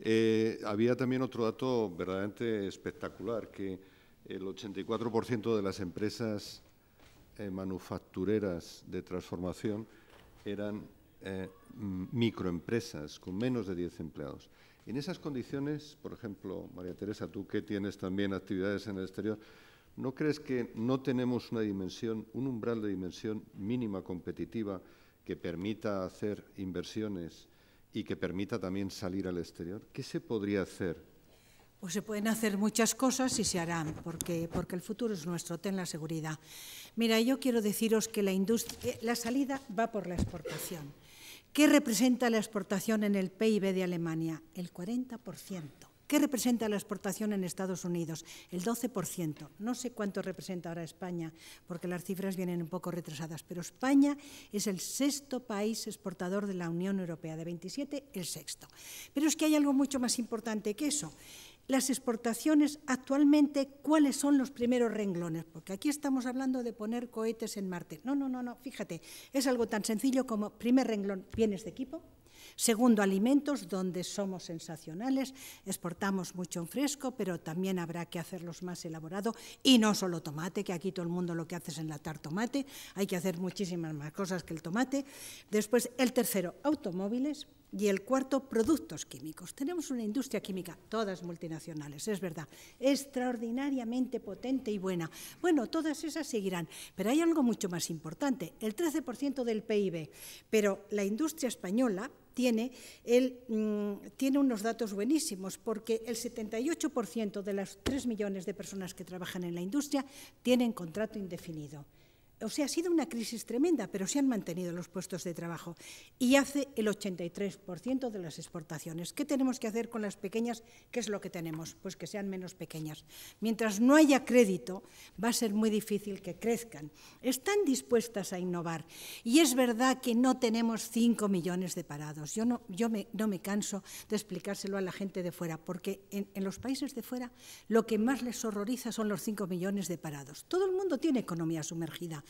Speaker 4: Eh, había también otro dato verdaderamente espectacular, que el 84% de las empresas eh, manufactureras de transformación eran eh, microempresas con menos de 10 empleados. En esas condiciones, por ejemplo, María Teresa, tú que tienes también actividades en el exterior, ¿no crees que no tenemos una dimensión, un umbral de dimensión mínima competitiva que permita hacer inversiones y que permita también salir al exterior? ¿Qué se podría hacer?
Speaker 3: Pues se pueden hacer muchas cosas y se harán, porque, porque el futuro es nuestro, ten la seguridad. Mira, yo quiero deciros que la, industria, eh, la salida va por la exportación. ¿Qué representa la exportación en el PIB de Alemania? El 40%. ¿Qué representa la exportación en Estados Unidos? El 12%. No sé cuánto representa ahora España, porque las cifras vienen un poco retrasadas, pero España es el sexto país exportador de la Unión Europea, de 27, el sexto. Pero es que hay algo mucho más importante que eso las exportaciones actualmente, cuáles son los primeros renglones, porque aquí estamos hablando de poner cohetes en Marte. No, no, no, no, fíjate, es algo tan sencillo como primer renglón, bienes de equipo, Segundo, alimentos, donde somos sensacionales, exportamos mucho en fresco, pero también habrá que hacerlos más elaborados y no solo tomate, que aquí todo el mundo lo que hace es enlatar tomate, hay que hacer muchísimas más cosas que el tomate. Después, el tercero, automóviles. Y el cuarto, productos químicos. Tenemos una industria química, todas multinacionales, es verdad, extraordinariamente potente y buena. Bueno, todas esas seguirán, pero hay algo mucho más importante, el 13% del PIB. Pero la industria española tiene, él mm, tiene unos datos buenísimos, porque el 78% de las 3 millones de personas que trabajan en la industria tienen contrato indefinido. O sea, ha sido una crisis tremenda, pero se han mantenido los puestos de trabajo y hace el 83% de las exportaciones. ¿Qué tenemos que hacer con las pequeñas? ¿Qué es lo que tenemos? Pues que sean menos pequeñas. Mientras no haya crédito, va a ser muy difícil que crezcan. Están dispuestas a innovar. Y es verdad que no tenemos 5 millones de parados. Yo no, yo me, no me canso de explicárselo a la gente de fuera, porque en, en los países de fuera lo que más les horroriza son los 5 millones de parados. Todo el mundo tiene economía sumergida.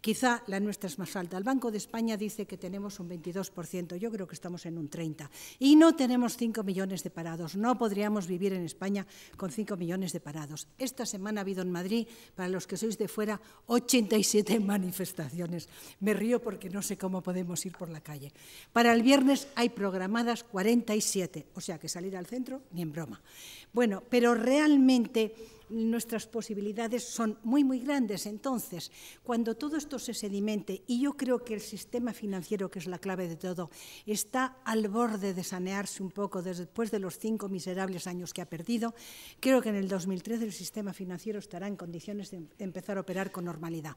Speaker 3: Quizá la nuestra es más alta. El Banco de España dice que tenemos un 22%, yo creo que estamos en un 30%. Y no tenemos 5 millones de parados. No podríamos vivir en España con 5 millones de parados. Esta semana ha habido en Madrid, para los que sois de fuera, 87 manifestaciones. Me río porque no sé cómo podemos ir por la calle. Para el viernes hay programadas 47, o sea que salir al centro ni en broma. Bueno, pero realmente nuestras posibilidades son muy, muy grandes. Entonces, cuando todo esto se sedimente, y yo creo que el sistema financiero, que es la clave de todo, está al borde de sanearse un poco después de los cinco miserables años que ha perdido, creo que en el 2013 el sistema financiero estará en condiciones de em-, empezar a operar con normalidad.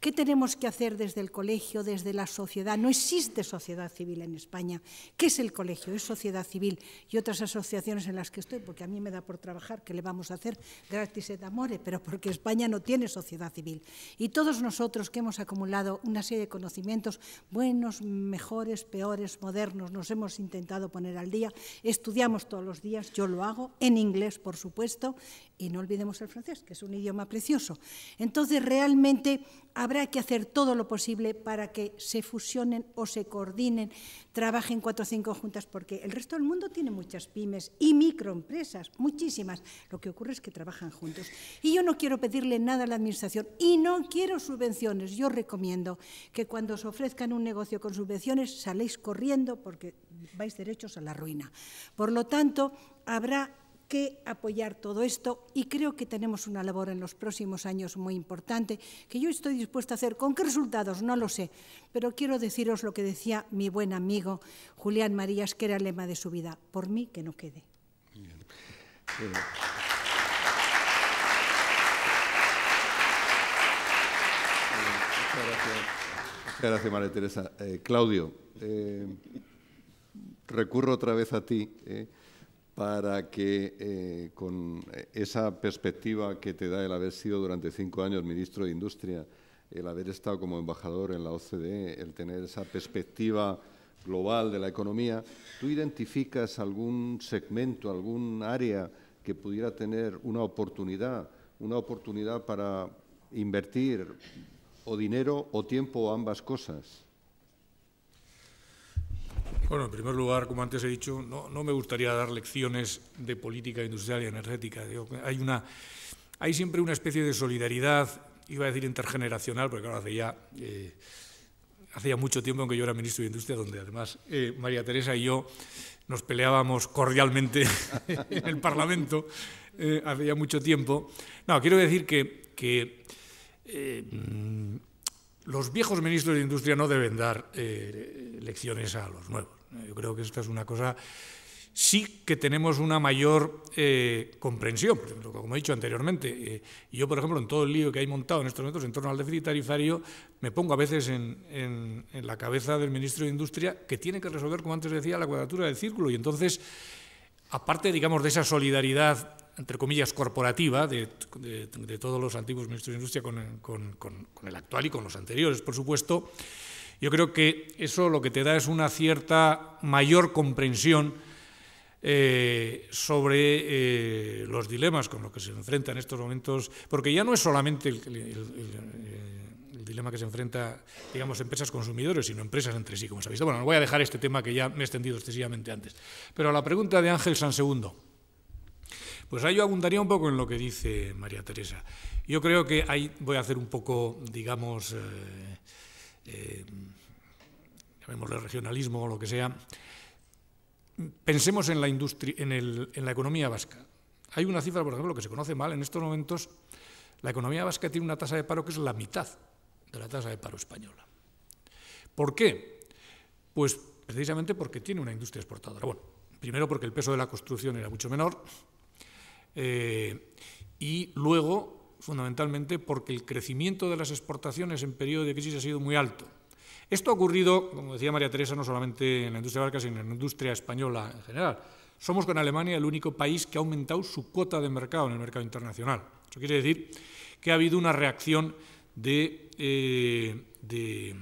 Speaker 3: ¿Qué tenemos que hacer desde el colegio, desde la sociedad? No existe sociedad civil en España. ¿Qué es el colegio? Es sociedad civil y otras asociaciones en las que estoy, porque a mí me da por trabajar, que le vamos a hacer gratis et amore, pero porque España no tiene sociedad civil. Y todos nosotros que hemos hemos acumulado una serie de conocimientos buenos, mejores, peores, modernos, nos hemos intentado poner al día, estudiamos todos los días, yo lo hago, en inglés, por supuesto, y no olvidemos el francés, que es un idioma precioso. Entonces, realmente habrá que hacer todo lo posible para que se fusionen o se coordinen, trabajen cuatro o cinco juntas, porque el resto del mundo tiene muchas pymes y microempresas, muchísimas. Lo que ocurre es que trabajan juntos. Y yo no quiero pedirle nada a la Administración y no quiero subvenciones. Yo recomiendo que cuando os ofrezcan un negocio con subvenciones saléis corriendo porque vais derechos a la ruina. Por lo tanto, habrá que apoyar todo esto y creo que tenemos una labor en los próximos años muy importante que yo estoy dispuesta a hacer. ¿Con qué resultados? No lo sé, pero quiero deciros lo que decía mi buen amigo Julián Marías, que era el lema de su vida, por mí que no quede.
Speaker 4: gracias. María Teresa. Eh, Claudio, eh, recurro otra vez a ti. Eh para que eh, con eh, esa perspectiva que te da el haber sido durante cinco años ministro de Industria, el haber estado como embajador en la OCDE, el tener esa perspectiva global de la economía, ¿tú identificas algún segmento, algún área que pudiera tener una oportunidad, una oportunidad para invertir o dinero o tiempo o ambas cosas?
Speaker 5: Bueno, en primer lugar, como antes he dicho, no, me gustaría dar lecciones de política industrial y energética. hay, una, hay siempre una especie de solidaridad, iba a decir intergeneracional, porque claro, hace ya, eh, mucho tiempo en que yo era ministro de Industria, donde además eh, María Teresa y yo nos peleábamos cordialmente en el Parlamento, eh, hace ya mucho tiempo. No, quiero decir que eh, los viejos ministros de Industria no deben dar lecciones a los nuevos. Yo creo que esta es una cosa... Sí que tenemos una mayor eh, comprensión, como he dicho anteriormente. Eh, yo, por ejemplo, en todo el lío que hay montado en estos momentos en torno al déficit tarifario, me pongo a veces en, la cabeza del ministro de Industria, que tiene que resolver, como antes decía, la cuadratura del círculo. Y entonces, aparte, digamos, de esa solidaridad entre comillas, corporativa de, todos los antiguos ministros de Industria con, el actual y con los anteriores, por supuesto, yo creo que eso lo que te da es una cierta mayor comprensión eh, sobre eh, los dilemas con los que se enfrenta en estos momentos, porque ya no es solamente el, eh, dilema que se enfrenta, digamos, empresas consumidores, sino empresas entre sí, como sabéis. Bueno, no voy a dejar este tema que ya me he extendido excesivamente antes. Pero a la pregunta de Ángel San Segundo, pues ahí yo abundaría un poco en lo que dice María Teresa. Yo creo que ahí voy a hacer un poco, digamos, eh, llamémosle regionalismo o lo que sea, pensemos en la, industria, en, la economía vasca. Hay una cifra, por ejemplo, que se conoce mal en estos momentos. La economía vasca tiene una tasa de paro que es la mitad de la tasa de paro española. ¿Por qué? Pues precisamente porque tiene una industria exportadora. Bueno, primero porque el peso de la construcción era mucho menor eh, y luego fundamentalmente porque el crecimiento de las exportaciones en periodo de crisis ha sido muy alto. Esto ha ocurrido, como decía María Teresa, no solamente en la industria barca, sino en la industria española en general. Somos con Alemania el único país que ha aumentado su cuota de mercado en el mercado internacional. Eso quiere decir que ha habido una reacción de, eh, de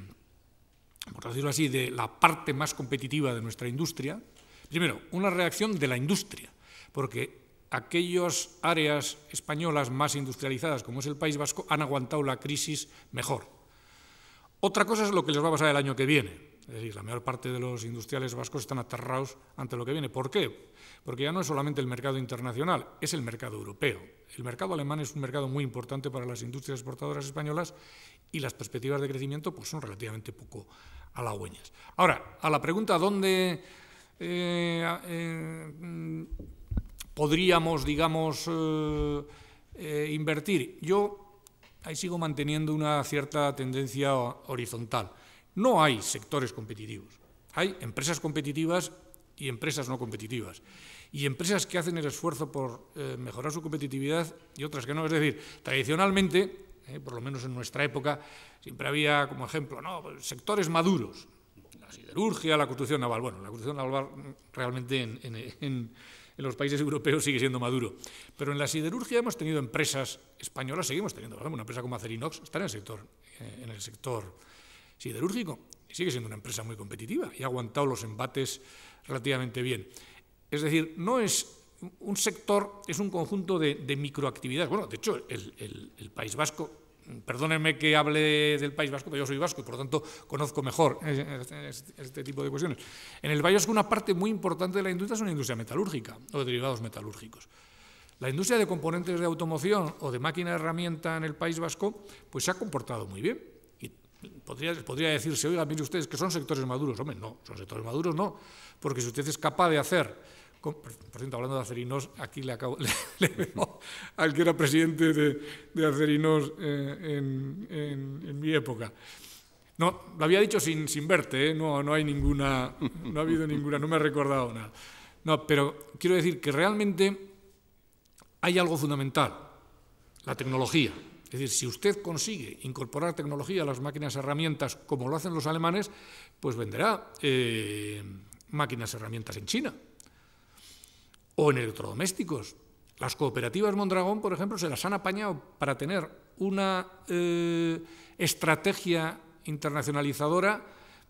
Speaker 5: por decirlo así, de la parte más competitiva de nuestra industria. Primero, una reacción de la industria, porque aquellas áreas españolas más industrializadas, como es el País Vasco, han aguantado la crisis mejor. Otra cosa es lo que les va a pasar el año que viene. Es decir, la mayor parte de los industriales vascos están aterrados ante lo que viene. ¿Por qué? Porque ya no es solamente el mercado internacional, es el mercado europeo. El mercado alemán es un mercado muy importante para las industrias exportadoras españolas y las perspectivas de crecimiento pues, son relativamente poco halagüeñas. Ahora, a la pregunta dónde eh, eh, podríamos, digamos, eh, eh, invertir. Yo ahí sigo manteniendo una cierta tendencia horizontal. No hay sectores competitivos. Hay empresas competitivas y empresas no competitivas. Y empresas que hacen el esfuerzo por eh, mejorar su competitividad y otras que no. Es decir, tradicionalmente, por lo menos en nuestra época, siempre había como ejemplo ¿no? Pues, sectores maduros. La siderurgia, la construcción naval. Bueno, la construcción naval realmente en en los países europeos sigue siendo maduro. Pero en la siderurgia hemos tenido empresas españolas, seguimos teniendo, ejemplo, una empresa como Acerinox está en el sector, eh, en el sector siderúrgico y sigue siendo una empresa muy competitiva y ha aguantado los embates relativamente bien. Es decir, no es un sector, es un conjunto de, microactividades. Bueno, de hecho, el País Vasco perdónenme que hable del País Vasco, pero yo soy vasco y por lo tanto conozco mejor este, este, tipo de cuestiones. En el Valle Vasco una parte muy importante de la industria es una industria metalúrgica o de derivados metalúrgicos. La industria de componentes de automoción o de máquina de herramienta en el País Vasco pues se ha comportado muy bien. Y podría, podría decirse, oiga, mire ustedes que son sectores maduros. Hombre, no, son sectores maduros no, porque si usted es capaz de hacer por cierto, hablando de Acerinos, aquí le, acabo, le, al que era presidente de, de Acerinos eh, en, mi época. No, lo había dicho sin, verte, ¿eh? no, no hay ninguna, no ha habido ninguna, no me ha recordado nada. No, pero quiero decir que realmente hay algo fundamental, la tecnología. Es decir, si usted consigue incorporar tecnología a las máquinas herramientas como lo hacen los alemanes, pues venderá eh, máquinas máquinas herramientas en China o en electrodomésticos. Las cooperativas Mondragón, por ejemplo, se las han apañado para tener una eh, estrategia internacionalizadora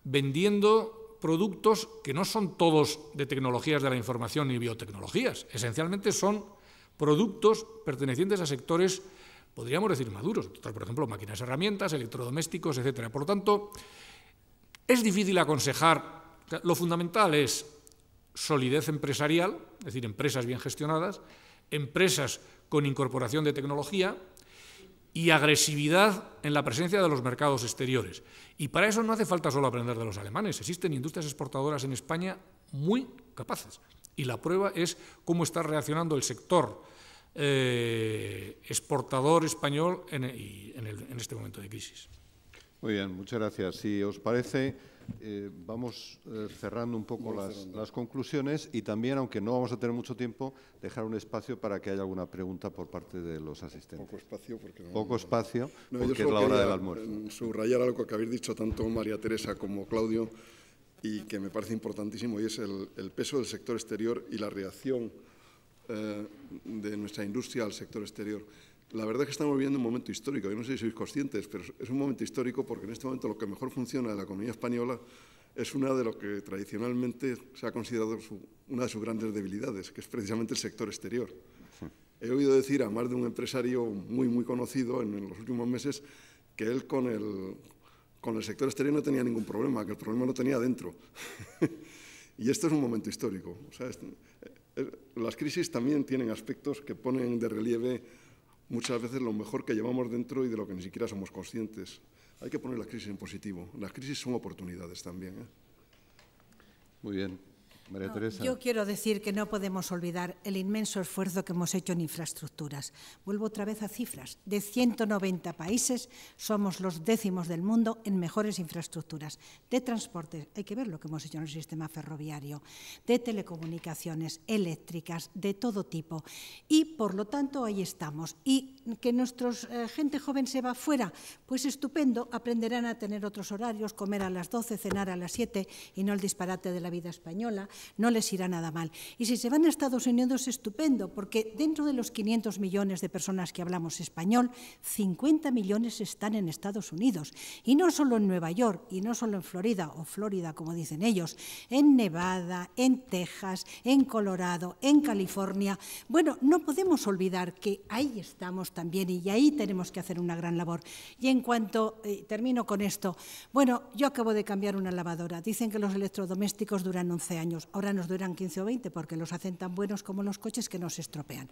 Speaker 5: vendiendo productos que no son todos de tecnologías de la información ni biotecnologías. Esencialmente son productos pertenecientes a sectores, podríamos decir, maduros. Por ejemplo, máquinas, herramientas, electrodomésticos, etc. Por lo tanto, es difícil aconsejar. Lo fundamental es solidez empresarial, es decir, empresas bien gestionadas, empresas con incorporación de tecnología y agresividad en la presencia de los mercados exteriores. Y para eso no hace falta solo aprender de los alemanes, existen industrias exportadoras en España muy capaces. Y la prueba es cómo está reaccionando el sector eh, exportador español en, en este momento de crisis.
Speaker 4: Muy bien, muchas gracias. Si os parece... Eh, vamos eh, cerrando un poco las, conclusiones y también, aunque no vamos a tener mucho tiempo, dejar un espacio para que haya alguna pregunta por parte de los asistentes.
Speaker 2: Poco espacio porque, no, es la hora del almuerzo. Mm, subrayar algo que habéis dicho tanto María Teresa como Claudio y que me parece importantísimo y es el, peso del sector exterior y la reacción eh, de nuestra industria al sector exterior. La verdad es que estamos viviendo un momento histórico. Yo no sé si sois conscientes, pero es un momento histórico porque en este momento lo que mejor funciona de la economía española es una de lo que tradicionalmente se ha considerado una de sus grandes debilidades, que es precisamente el sector exterior. He oído decir a más de un empresario muy, muy conocido en, los últimos meses que él con el, con el sector exterior no tenía ningún problema, que el problema lo tenía dentro. y esto es un momento histórico. Eh, las crisis también tienen aspectos que ponen de relieve muchas veces lo mejor que llevamos dentro y de lo que ni siquiera somos conscientes. Hay que poner la crisis en positivo. Las crisis son oportunidades también. ¿eh? Muy bien. Yo
Speaker 3: quiero decir que no podemos olvidar el inmenso esfuerzo que hemos hecho en infraestructuras. Vuelvo otra vez a cifras. De 190 países somos los décimos del mundo en mejores infraestructuras. De transporte, hay que ver lo que hemos hecho en el sistema ferroviario, de telecomunicaciones, eléctricas, de todo tipo. Y, por lo tanto, ahí estamos. Y que nuestra eh, gente joven se va fuera, pues estupendo, aprenderán a tener otros horarios, comer a las 12, cenar a las 7 y no el disparate de la vida española no les irá nada mal. Y si se van a Estados Unidos, estupendo, porque dentro de los 500 millones de personas que hablamos español, 50 millones están en Estados Unidos. Y no solo en Nueva York, y no solo en Florida, o Florida como dicen ellos, en Nevada, en Texas, en Colorado, en California. Bueno, no podemos olvidar que ahí estamos también y ahí tenemos que hacer una gran labor. Y en cuanto, eh, termino con esto, bueno, yo acabo de cambiar una lavadora. Dicen que los electrodomésticos duran 11 años ahora nos duran 15 o 20 porque los hacen tan buenos como los coches que nos estropean.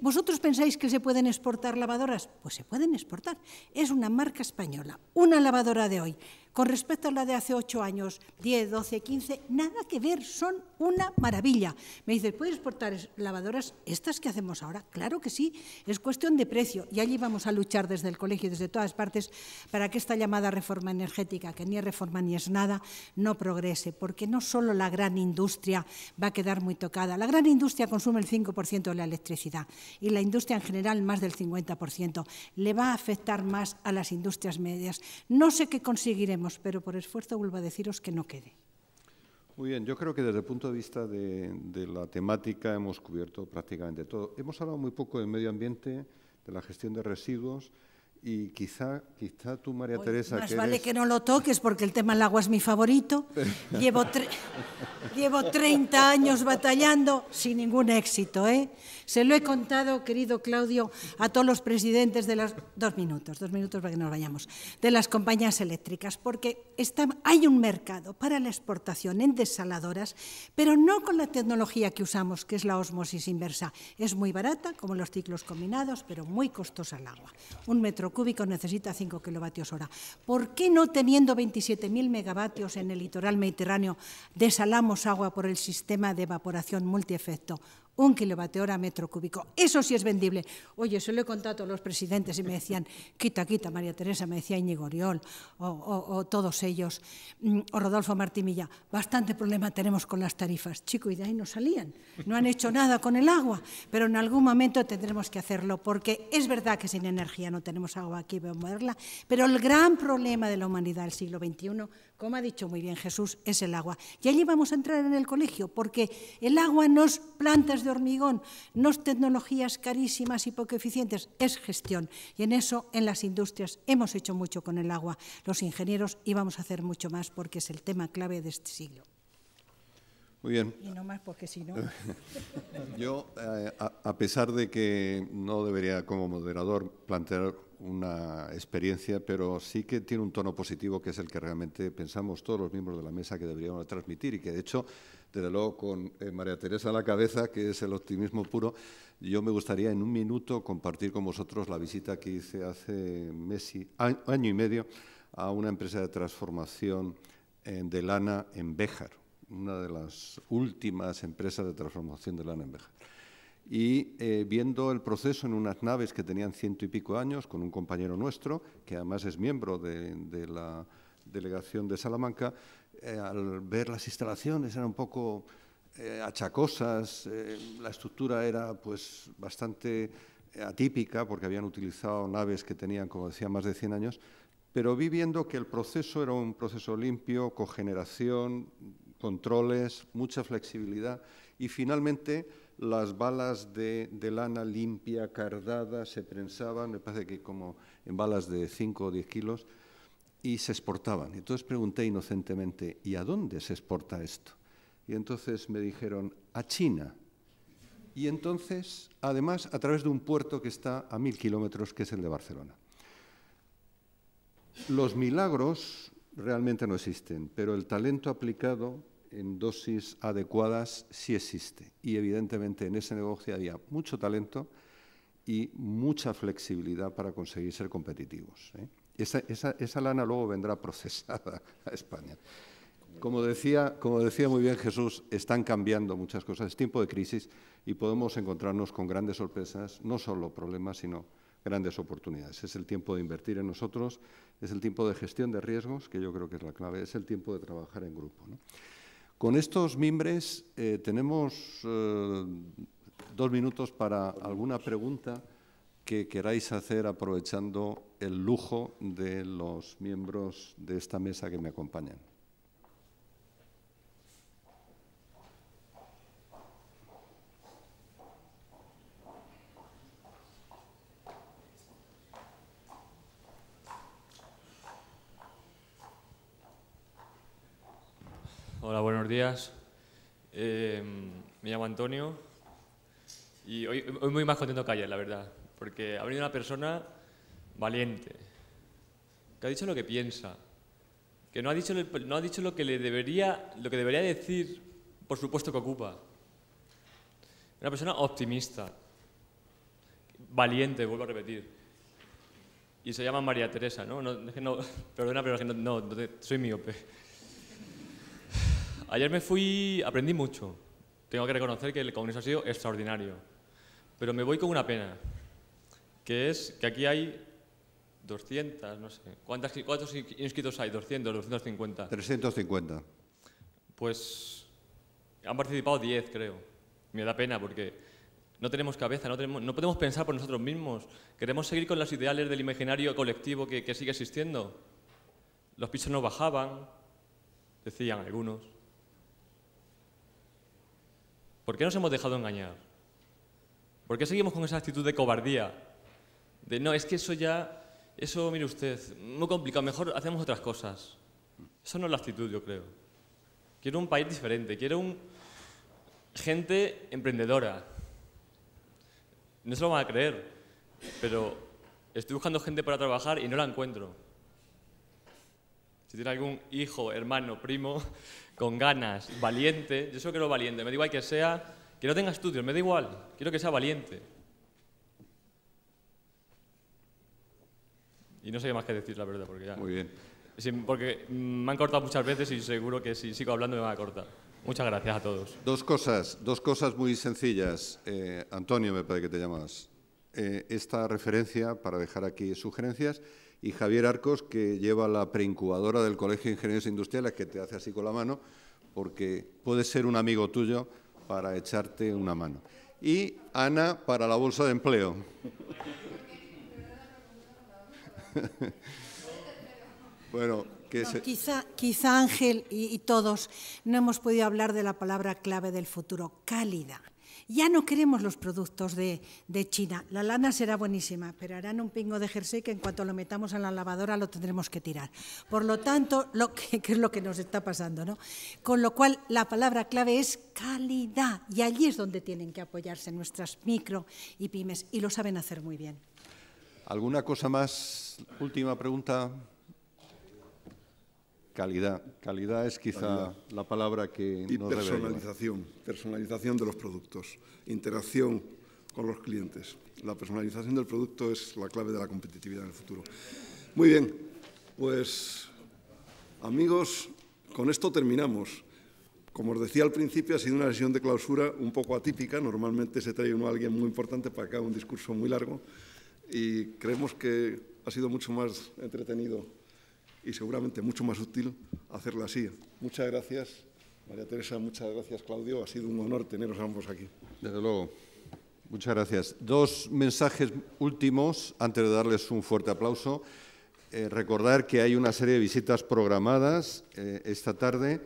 Speaker 3: ¿Vosotros pensáis que se pueden exportar lavadoras? Pues se pueden exportar. Es una marca española. Una lavadora de hoy con respecto a la de hace ocho años, 10, 12, 15, nada que ver, son una maravilla. Me dice, ¿puedes exportar lavadoras estas que hacemos ahora? Claro que sí, es cuestión de precio. Y allí vamos a luchar desde el colegio, desde todas partes, para que esta llamada reforma energética, que ni es reforma ni es nada, no progrese, porque no solo la gran industria va a quedar muy tocada. La gran industria consume el 5% de la electricidad y la industria en general más del 50%. Le va a afectar más a las industrias medias. No sé qué conseguiremos pero por esfuerzo vuelvo a deciros que no quede.
Speaker 4: Muy bien, yo creo que desde el punto de vista de, de la temática hemos cubierto prácticamente todo. Hemos hablado muy poco del medio ambiente, de la gestión de residuos. Y quizá, quizá tú, María Teresa... Más vale que no
Speaker 3: lo toques porque el tema del agua es mi favorito.
Speaker 4: Llevo, Llevo 30
Speaker 3: años batallando sin ningún éxito. ¿eh? Se lo he contado, querido Claudio, a todos los presidentes de las... Dos minutos, dos minutos para que nos vayamos. De las compañías eléctricas, porque está... hay un mercado para la exportación en desaladoras, pero no con la tecnología que usamos, que es la osmosis inversa. Es muy barata, como los ciclos combinados, pero muy costosa el agua. Un metro cúbico necesita 5 kilovatios hora. ¿Por qué no teniendo 27.000 megavatios en el litoral mediterráneo desalamos agua por el sistema de evaporación multiefecto? un kilovatio hora metro cúbico. Eso sí es vendible. Oye, eso lo he contado a los presidentes y me decían, quita, quita, María Teresa, me decía Íñigo Oriol, o, todos ellos, mm, o Rodolfo Martimilla. Bastante problema tenemos con las tarifas. Chico, y de ahí no salían. No han hecho nada con el agua, pero en algún momento tendremos que hacerlo, porque es verdad que sin energía no tenemos agua aquí pero el gran problema de la humanidad del siglo XXI como ha dicho muy bien Jesús, es el agua. Y allí vamos a entrar en el colegio, porque el agua no es plantas de hormigón, no es tecnologías carísimas y poco eficientes, es gestión. Y en eso, en las industrias, hemos hecho mucho con el agua, los ingenieros, íbamos a hacer mucho más, porque es el tema clave de este siglo. Muy bien. Y no más, porque si no...
Speaker 4: Yo, eh, a pesar de que no debería, como moderador, plantear una experiencia, pero sí que tiene un tono positivo que es el que realmente pensamos todos los miembros de la mesa que deberíamos transmitir y que, de hecho, desde luego con eh, María Teresa a la cabeza, que es el optimismo puro, yo me gustaría en un minuto compartir con vosotros la visita que hice hace año y medio a una empresa de transformación eh, de lana en Béjar, una de las últimas empresas de transformación de lana en Béjar y eh, viendo el proceso en unas naves que tenían ciento y pico años con un compañero nuestro, que además es miembro de, la delegación de Salamanca, eh, al ver las instalaciones eran un poco eh, achacosas, la estructura era pues bastante atípica porque habían utilizado naves que tenían, como decía, más de 100 años, pero vi viendo que el proceso era un proceso limpio, cogeneración, controles, mucha flexibilidad y finalmente las balas de, lana limpia, cardada, se prensaban, me parece que como en balas de 5 o 10 kilos, y se exportaban. Entonces pregunté inocentemente, ¿y a dónde se exporta esto? Y entonces me dijeron, a China. Y entonces, además, a través de un puerto que está a mil kilómetros, que es el de Barcelona. Los milagros realmente no existen, pero el talento aplicado en dosis adecuadas sí existe. Y evidentemente en ese negocio había mucho talento y mucha flexibilidad para conseguir ser competitivos. ¿eh? Esa, lana luego vendrá procesada a España. Como decía, como decía muy bien Jesús, están cambiando muchas cosas. Es tiempo de crisis y podemos encontrarnos con grandes sorpresas, no solo problemas, sino grandes oportunidades. Es el tiempo de invertir en nosotros, es el tiempo de gestión de riesgos, que yo creo que es la clave, es el tiempo de trabajar en grupo. Con estos mimbres eh, tenemos eh, dos minutos para alguna pregunta que queráis hacer aprovechando el lujo de los miembros de esta mesa que me acompañan.
Speaker 1: Antonio. Y hoy, muy más contento que ayer, la verdad, porque ha venido una persona valiente, que ha dicho lo que piensa, que no ha dicho, lo, que le debería, lo que debería decir, por supuesto que ocupa. Una persona optimista, valiente, vuelvo a repetir. Y se llama María Teresa, ¿no? perdona, pero no, no soy miope. Ayer me fui, aprendí mucho tengo que reconocer que el Congreso ha sido extraordinario. Pero me voy con una pena, que es que aquí hay 200, no sé, ¿cuántos inscritos hay? ¿200, 250? 350. Pues han participado 10, creo. Me da pena porque no tenemos cabeza, no, no podemos pensar por nosotros mismos. Queremos seguir con los ideales del imaginario colectivo que sigue existiendo. Los pisos no bajaban, decían algunos. ¿Por qué nos hemos dejado engañar? ¿Por qué seguimos con esa actitud de cobardía? De no, es que eso ya, eso mire usted, muy complicado, mejor hacemos otras cosas. Eso no es la actitud, yo creo. Quiero un país diferente, quiero un, gente emprendedora. No se lo van a creer, pero estoy buscando gente para trabajar y no la encuentro. Si tiene algún hijo, hermano, primo, con ganas, valiente, yo solo quiero valiente, me da igual que sea, que no tenga estudios, me da igual, quiero que sea valiente. Y no sé qué más que decir, la verdad, porque ya... Muy bien. Porque me han cortado muchas veces y seguro que si sigo hablando me van a cortar. Muchas gracias a todos.
Speaker 4: Dos cosas, dos cosas muy sencillas. Eh, Antonio, me parece que te llamas. Eh, esta referencia, para dejar aquí sugerencias, y Javier Arcos, que lleva la preincubadora del Colegio de Ingenieros Industriales, que te hace así con la mano, porque puede ser un amigo tuyo para echarte una mano. Y Ana para la Bolsa de Empleo. bueno,
Speaker 3: quizá, quizá Ángel y todos no hemos podido hablar de la palabra clave del futuro, cálida. Ya no queremos los productos de, China. La lana será buenísima, pero harán un pingo de jersey que en cuanto lo metamos en la lavadora lo tendremos que tirar. Por lo tanto, lo es lo que nos está pasando, ¿no? Con lo cual, la palabra clave es calidad y allí es donde tienen que apoyarse nuestras micro y pymes y lo saben hacer muy bien.
Speaker 4: ¿Alguna cosa más? Última pregunta. Calidad. Calidad es quizá la palabra que y personalización,
Speaker 2: personalización de los productos, interacción con los clientes. La personalización del producto es la clave de la competitividad en el futuro. Muy bien, pues amigos, con esto terminamos. Como os decía al principio, ha sido una sesión de clausura un poco atípica. Normalmente se trae uno a alguien muy importante para acá, un discurso muy largo. Y creemos que ha sido mucho más entretenido y seguramente mucho más útil hacerlo así. Muchas gracias, María Teresa, muchas gracias, Claudio. Ha sido un honor teneros ambos aquí.
Speaker 4: Desde luego. Muchas gracias. Dos mensajes últimos antes de darles un fuerte aplauso. Eh, recordar que hay una serie de visitas programadas eh, esta tarde,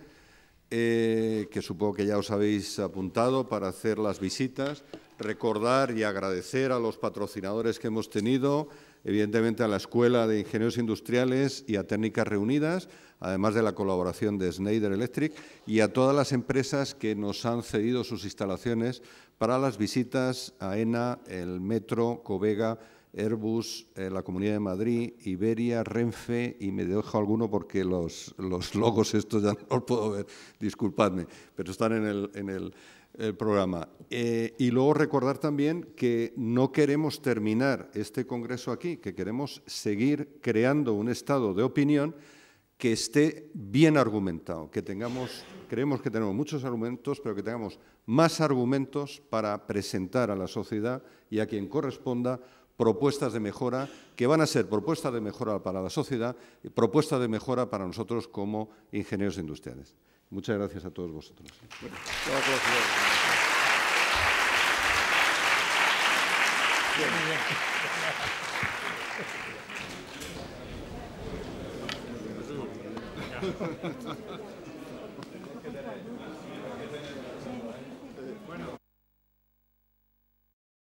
Speaker 4: eh, que supongo que ya os habéis apuntado para hacer las visitas. Recordar y agradecer a los patrocinadores que hemos tenido evidentemente a la Escuela de Ingenieros Industriales y a Técnicas Reunidas, además de la colaboración de Schneider Electric y a todas las empresas que nos han cedido sus instalaciones para las visitas a ENA, el Metro, Covega, Airbus, eh, la Comunidad de Madrid, Iberia, Renfe y me dejo alguno porque los, los logos estos ya no los puedo ver, disculpadme, pero están en el, en el el programa. Eh, y luego recordar también que no queremos terminar este Congreso aquí, que queremos seguir creando un estado de opinión que esté bien argumentado, que tengamos, creemos que tenemos muchos argumentos, pero que tengamos más argumentos para presentar a la sociedad y a quien corresponda propuestas de mejora, que van a ser propuestas de mejora para la sociedad y propuestas de mejora para nosotros como ingenieros industriales. Muchas gracias a todos vosotros.